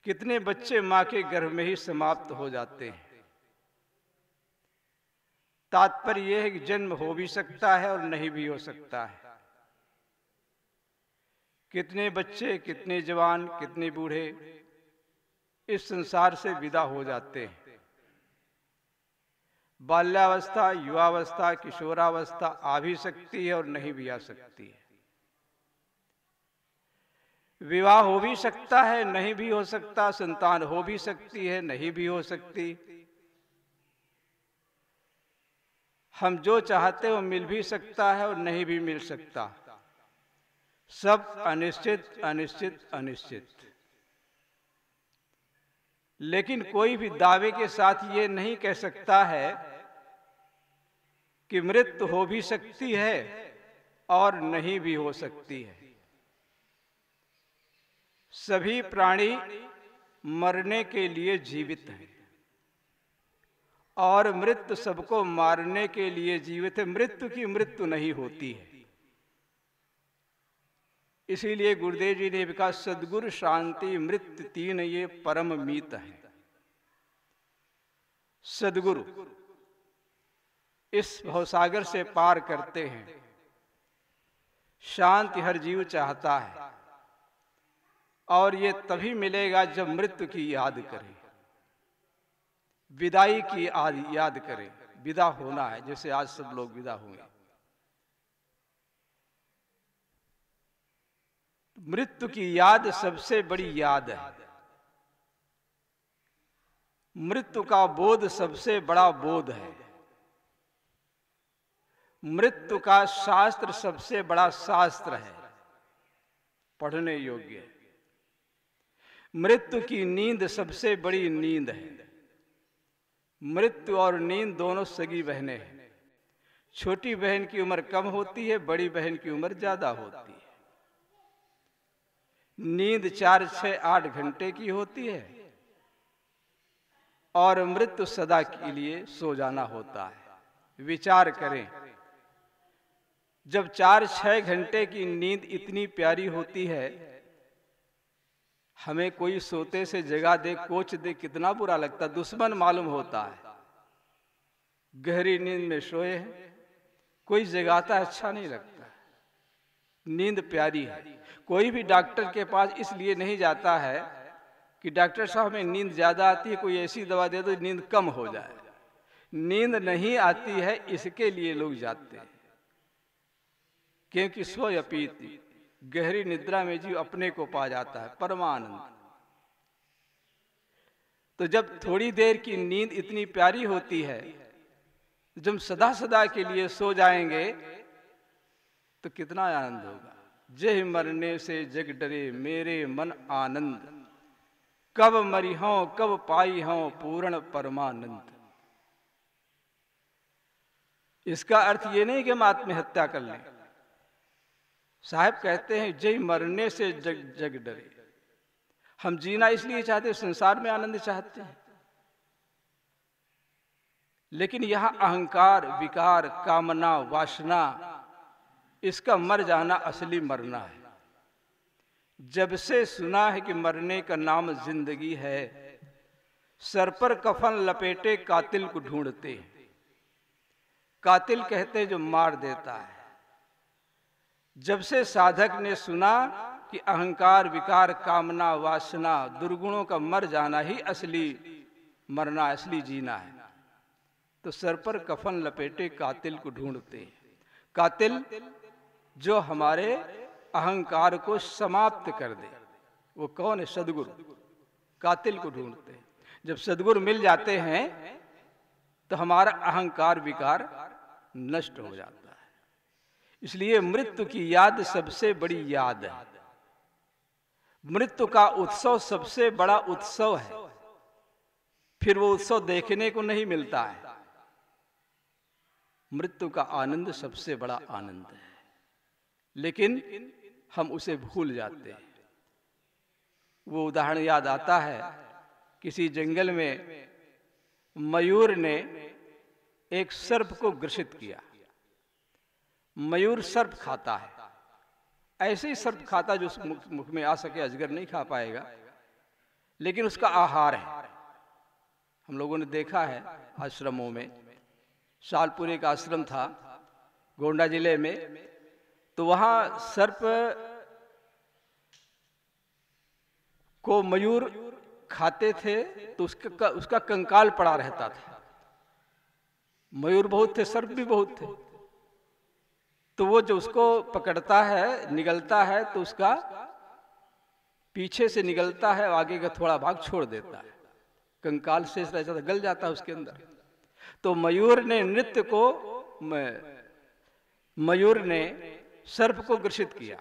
कितने बच्चे मां के गर्भ में ही समाप्त हो जाते हैं तात्पर्य यह है कि जन्म हो भी सकता है और नहीं भी हो सकता है कितने बच्चे कितने जवान कितने बूढ़े इस संसार से विदा हो जाते हैं बाल्यावस्था युवावस्था किशोरावस्था आ भी सकती है और नहीं भी आ सकती है विवाह हो भी सकता है नहीं भी हो सकता संतान हो भी सकती है नहीं भी हो सकती हम जो चाहते हो मिल भी सकता है और नहीं भी मिल सकता सब अनिश्चित अनिश्चित अनिश्चित लेकिन कोई भी दावे के साथ ये नहीं कह सकता है कि मृत्यु हो भी सकती है और नहीं भी हो सकती है सभी प्राणी मरने के लिए जीवित हैं और मृत्यु सबको मारने के लिए जीवित है मृत्यु की मृत्यु नहीं होती है इसीलिए गुरुदेव जी ने भी कहा सदगुरु शांति मृत तीन ये परम मीत है सदगुरु इस भवसागर से पार करते हैं शांति हर जीव चाहता है और ये तभी मिलेगा जब मृत्यु की याद करें विदाई की याद करें विदा होना है जैसे आज सब लोग विदा हुए मृत्यु की याद सबसे बड़ी याद है मृत्यु का बोध सबसे बड़ा बोध है मृत्यु का शास्त्र सबसे बड़ा शास्त्र है पढ़ने योग्य मृत्यु की नींद सबसे बड़ी नींद है मृत्यु और नींद दोनों सगी बहनें हैं छोटी बहन की उम्र कम होती है बड़ी बहन की उम्र ज्यादा होती है नींद चार छ आठ घंटे की होती है और मृत्यु सदा के लिए सो जाना होता है विचार करें जब चार छह घंटे की नींद इतनी प्यारी होती है हमें कोई सोते से जगा दे कोच दे कितना बुरा लगता दुश्मन मालूम होता है गहरी नींद में सोए हैं कोई जगाता अच्छा नहीं लगता नींद प्यारी है कोई भी डॉक्टर के पास इसलिए नहीं जाता है कि डॉक्टर साहब में नींद ज़्यादा आती है कोई ऐसी दवा दे दो नींद कम हो जाए नींद नहीं आती है इसके लिए लोग जाते हैं क्योंकि स्वयपीत गहरी निद्रा में जीव अपने को पा जाता है परमानंद तो जब थोड़ी देर की नींद इतनी प्यारी होती है जब सदा सदा के लिए सो जाएंगे तो कितना आनंद होगा जय मरने से जग डरे मेरे मन आनंद कब मरी हों कब पाई हों पूर्ण परमानंद इसका अर्थ ये नहीं कि हम आत्महत्या कर लें साहब कहते हैं जय मरने से जग जग डरे हम जीना इसलिए चाहते हैं संसार में आनंद चाहते हैं लेकिन यह अहंकार विकार कामना वासना इसका मर जाना असली मरना है जब से सुना है कि मरने का नाम जिंदगी है सर पर कफन लपेटे कातिल को ढूंढते कातिल कहते जो मार देता है जब से साधक ने सुना कि अहंकार विकार कामना वासना दुर्गुणों का मर जाना ही असली मरना असली जीना है तो सर पर कफन लपेटे कातिल को ढूंढते कातिल जो हमारे अहंकार को समाप्त कर दे वो कौन है सदगुरु कातिल को ढूंढते हैं जब सदगुरु मिल जाते हैं तो हमारा अहंकार विकार नष्ट हो जाता है इसलिए मृत्यु की याद सबसे बड़ी याद है मृत्यु का उत्सव सबसे बड़ा उत्सव है फिर वो उत्सव देखने को नहीं मिलता है मृत्यु का आनंद सबसे बड़ा आनंद है लेकिन हम उसे भूल जाते हैं वो उदाहरण याद आता है किसी जंगल में मयूर ने एक सर्प को ग्रसित किया मयूर सर्प खाता है ऐसे ही सर्प खाता जो मुख में आ सके अजगर नहीं खा पाएगा लेकिन उसका आहार है हम लोगों ने देखा है आश्रमों में सालपुर एक आश्रम था गोंडा जिले में तो वहां सर्प को मयूर खाते थे तो उसका उसका कंकाल पड़ा रहता था मयूर बहुत थे सर्प भी बहुत थे तो वो जो उसको पकड़ता है निगलता है तो उसका पीछे से निगलता है आगे का थोड़ा भाग छोड़ देता है कंकाल से रह जाता गल जाता है उसके अंदर तो मयूर ने नृत्य को मयूर ने सर्प को ग्रसित किया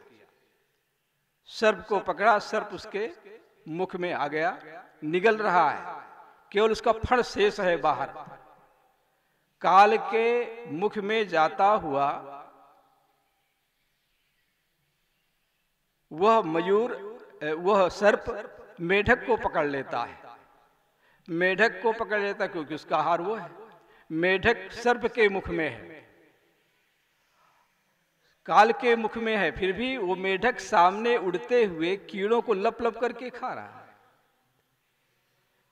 सर्प को पकड़ा सर्प उसके मुख में आ गया निगल रहा है केवल उसका फण शेष है बाहर काल के मुख में जाता हुआ वह मयूर वह सर्प मेढक को पकड़ लेता है मेढक को पकड़ लेता क्योंकि उसका आहार वो है मेढक सर्प के मुख में है काल के मुख में है फिर भी वो मेढक सामने उड़ते हुए कीड़ों को लप लप करके खा रहा है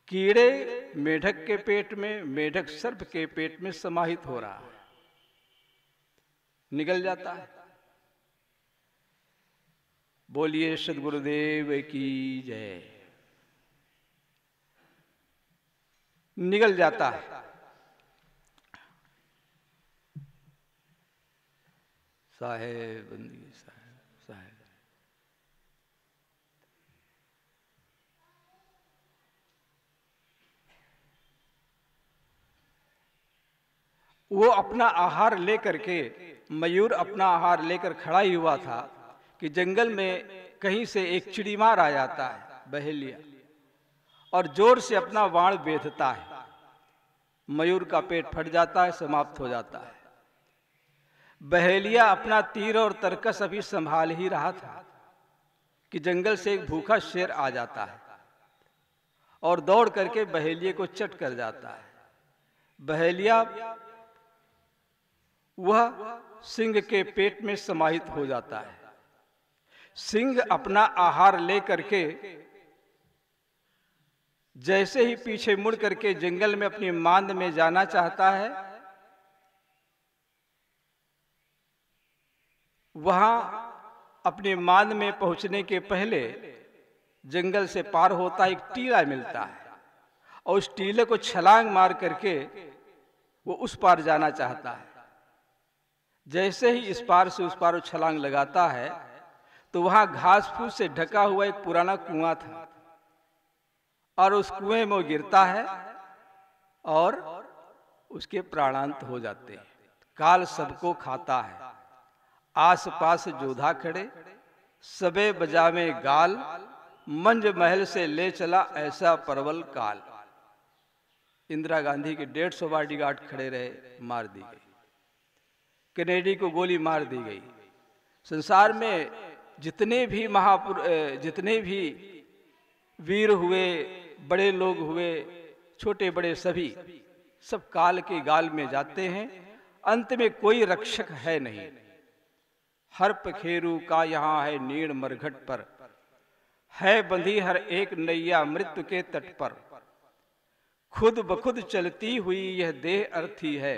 कीड़े मेढक के पेट में मेढक सर्प के पेट में समाहित हो रहा है निकल जाता है बोलिए सदगुरुदेव की जय निकल जाता है साहेब साहेब साहेब वो अपना आहार लेकर के मयूर अपना आहार लेकर खड़ा ही हुआ था कि जंगल में कहीं से एक चिड़ीमार आ जाता है बहेलिया और जोर से अपना वाण बेधता है मयूर का पेट फट जाता है समाप्त हो जाता है बहेलिया अपना तीर और तरकस अभी संभाल ही रहा था कि जंगल से एक भूखा शेर आ जाता है और दौड़ करके बहेलिए को चट कर जाता है बहेलिया वह सिंह के पेट में समाहित हो जाता है सिंह अपना आहार ले करके जैसे ही पीछे मुड़ करके जंगल में अपनी मांद में जाना चाहता है वहां अपने मान में पहुंचने के पहले जंगल से पार होता एक टीला मिलता है और उस टीले को छलांग मार करके वो उस पार जाना चाहता है जैसे ही इस पार से उस पार छलांग लगाता है तो वहां घास फूस से ढका हुआ एक पुराना कुआं था और उस कुएं में वो गिरता है और उसके प्राणांत हो जाते हैं काल सबको खाता है आस पास जोधा खड़े सबे बजावे गाल मंज महल से ले चला ऐसा परवल काल इंदिरा गांधी के डेढ़ सौ गार्ड खड़े रहे मार दी गई कनेडी को गोली मार दी गई संसार में जितने भी महापुर जितने भी वीर हुए बड़े लोग हुए छोटे बड़े सभी सब काल के गाल में जाते हैं अंत में कोई रक्षक है नहीं हर पखेरु का यहाँ है नीण मरघट पर है बंधी हर एक नैया मृत्यु के तट पर खुद बखुद चलती हुई यह देह अर्थी है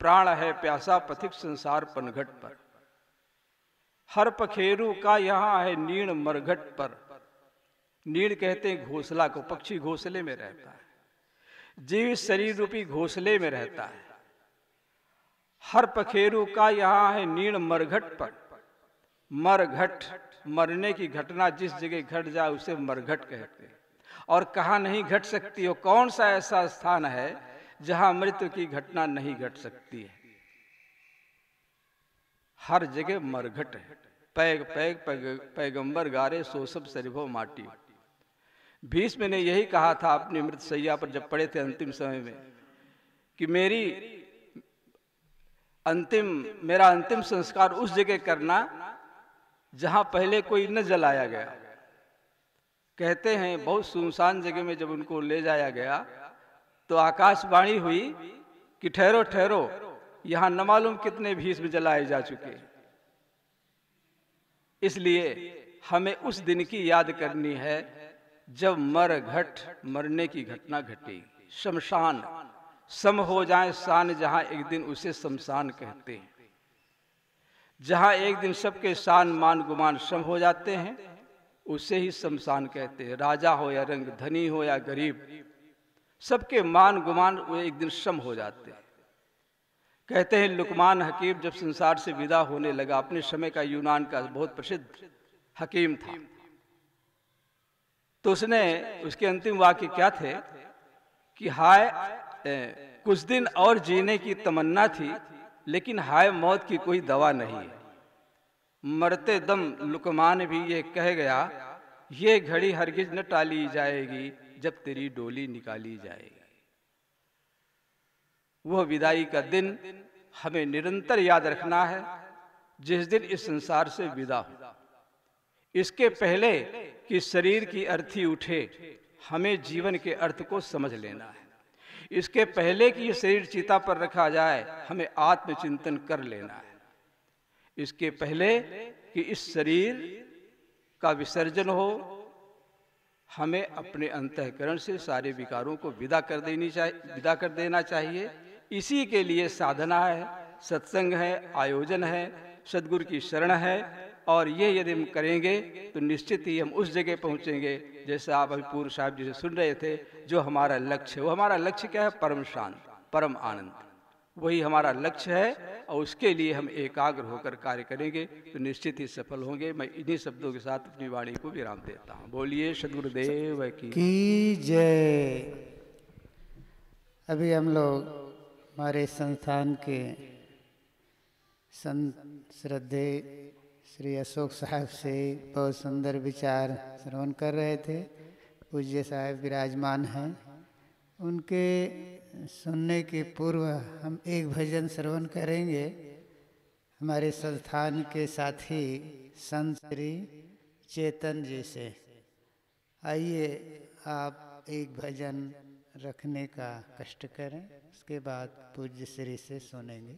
प्राण है प्यासा पथिक संसार पनघट पर हर पखेरु का यहाँ है नीण मरघट पर नीण कहते हैं घोसला को पक्षी घोसले में रहता है जीव शरीर रूपी घोसले में रहता है हर पखेरु का यहाँ है नील मरघट पर मरघट मरने की घटना जिस जगह घट जाए उसे मरघट कहते हैं और कहा नहीं घट सकती हो कौन सा ऐसा स्थान है जहां मृत्यु की घटना नहीं घट सकती है हर जगह मरघट है पैग पैग पैग पैगंबर गारे सो सब सरिभो माटी भीष्म ने यही कहा था अपने मृत सैया पर जब पड़े थे अंतिम समय में कि मेरी अंतिम मेरा अंतिम संस्कार उस जगह करना जहां पहले कोई न जलाया गया कहते हैं बहुत सुनसान जगह में जब उनको ले जाया गया तो आकाशवाणी हुई कि ठहरो ठहरो यहां न मालूम कितने भीष्म जलाए जा चुके इसलिए हमें उस दिन की याद करनी है जब मर घट मरने की घटना घटी शमशान सम हो जाए शान जहां एक दिन उसे शमशान कहते हैं जहां एक दिन सबके शान मान गुमान सम हो जाते हैं उसे ही शमशान कहते हैं राजा हो या रंग धनी हो या गरीब सबके मान गुमान वो एक दिन सम हो जाते हैं कहते हैं लुकमान हकीम जब संसार से विदा होने लगा अपने समय का यूनान का बहुत प्रसिद्ध हकीम था तो उसने उसके अंतिम वाक्य क्या थे कि हाय कुछ दिन और जीने की तमन्ना थी लेकिन हाय मौत की कोई दवा नहीं है मरते दम लुकमान भी ये कह गया ये घड़ी हरगिज न टाली जाएगी जब तेरी डोली निकाली जाएगी वह विदाई का दिन हमें निरंतर याद रखना है जिस दिन इस संसार से विदा हो इसके पहले कि शरीर की अर्थी उठे हमें जीवन के अर्थ को समझ लेना है इसके पहले कि यह शरीर चिता पर रखा जाए हमें आत्मचिंतन कर लेना है इसके पहले कि इस शरीर का विसर्जन हो हमें अपने अंतकरण से सारे विकारों को विदा कर देनी चाहिए विदा कर देना चाहिए इसी के लिए साधना है सत्संग है आयोजन है सदगुरु की शरण है और ये यदि हम करेंगे तो निश्चित ही हम उस जगह पहुंचेंगे जैसे आप अभी पूर्व साहब जी से सुन रहे थे जो हमारा लक्ष्य है वो हमारा लक्ष्य क्या है परम शांत परम आनंद वही हमारा लक्ष्य है और उसके लिए हम एकाग्र होकर कार्य करेंगे तो निश्चित ही सफल होंगे मैं इन्हीं शब्दों के साथ अपनी वाणी को विराम देता हूँ बोलिए सदगुरुदेव की, की जय अभी हम लोग हमारे संस्थान के संत श्रद्धे श्री अशोक साहब से बहुत सुंदर विचार श्रवण कर रहे थे पूज्य साहब विराजमान हैं उनके सुनने के पूर्व हम एक भजन श्रवण करेंगे हमारे संस्थान के साथी संत श्री चेतन जी से आइए आप एक भजन रखने का कष्ट करें उसके बाद पूज्य श्री से सुनेंगे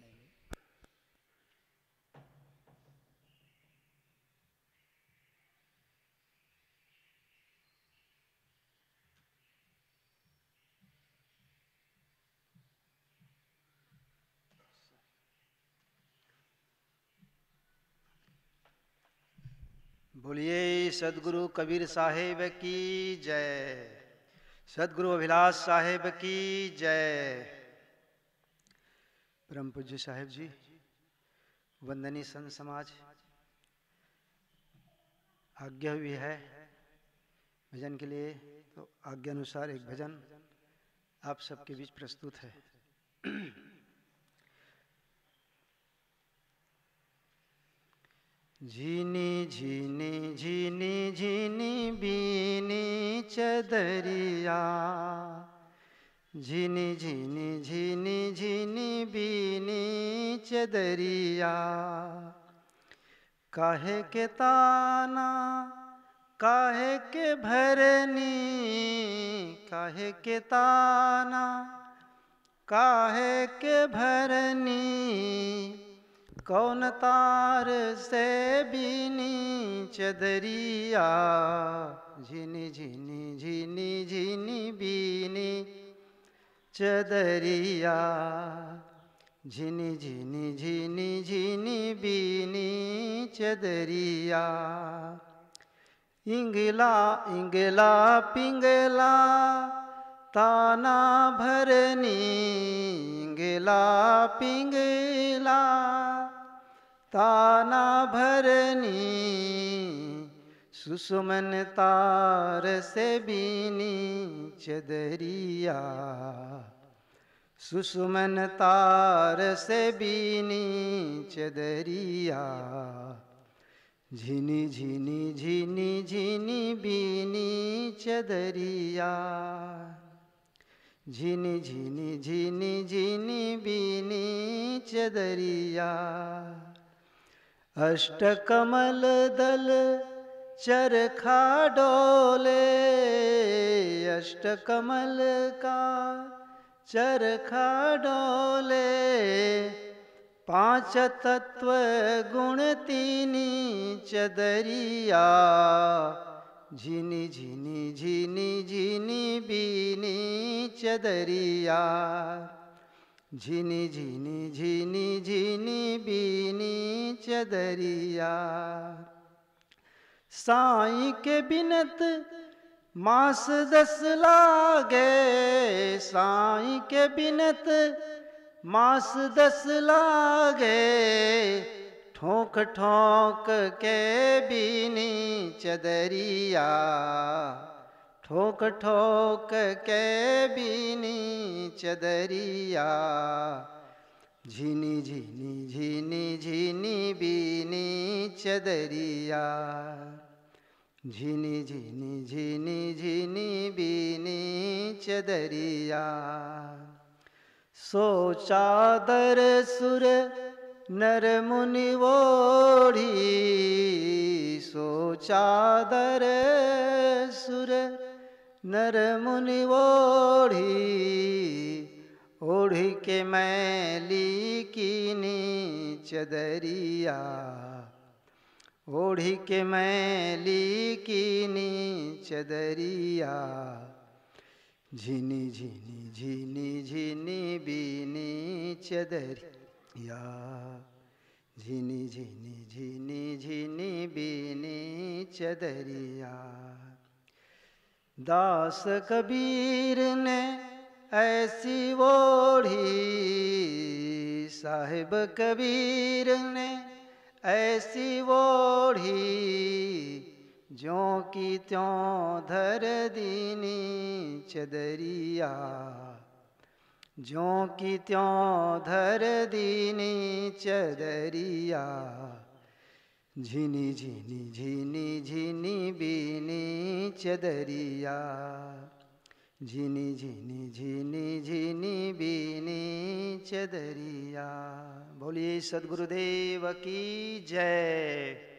बोलिए सदगुरु कबीर साहेब की जय सदगुरु अभिलाष साहेब की जय परम पूज्य साहेब जी वंदनी संत समाज आज्ञा हुई है भजन के लिए तो आज्ञा अनुसार एक भजन आप सबके बीच प्रस्तुत है झीनी झीनी झीनी झीनी बीनी चदरिया झीनी झीनी झीनी झीनी बीनी चदरिया काहे के ताना काहे के भरनी काहे के ताना काहे के भरनी कौन तार से बीनी चदरिया झिनी झिनी झिनी झिनी बीनी चदरिया झिनी झिनी झिनी झिनी बीनी चदरिया इंगला इंगला पिंगला ताना भरनी इंगला पिंगला ताना भरनी सुसुमन तार से बीनी चदरिया सुसुमन तार से बीनी चदरिया झिनी झिनी झिनी झिनी बीनी चदरिया झिनी झिनी झिनी झिनी बीनी चदरिया अष्टकमल दल चरखा डोले अष्टकमल का चरखा डोले पांच तत्व गुण तीनी चदरिया झिनी झिनी झिनी झिनी बीनी चदरिया झिनी झिनी झिनी झिनी बीनी चदरिया साई के बिनत मास दस लागे साई के बिनत मास दस लागे ठोंक ठोंक के बीनी चदरिया ठोक ठोक के बीनी चदरिया झीनी झीनी झीनी झीनी बीनी चदरिया झीनी झीनी झीनी झीनी बीनी चदरिया सो चादर सुर नर मुनि वोढ़ी सो चादर सुर नर मुनि ओढ़ी ओढ़ी के मैली कीनी चदरिया ओढ़ी के मैली कीनी चदरिया झिनी झिनी झिनी झिनी बीनी चदरिया झिनी झिनी झिनी झिनी बीनी चदरिया दास कबीर ने ऐसी ओढ़ी साहिब कबीर ने ऐसी ओढ़ी जो की त्यों धर दीनी चदरिया जो की त्यों धर दीनी चदरिया झिनी झिनी झिनी झिनी बीनी चदरिया झिनी झिनी झिनी झिनी बीनी चदरिया बोलिए सदगुरुदेव की जय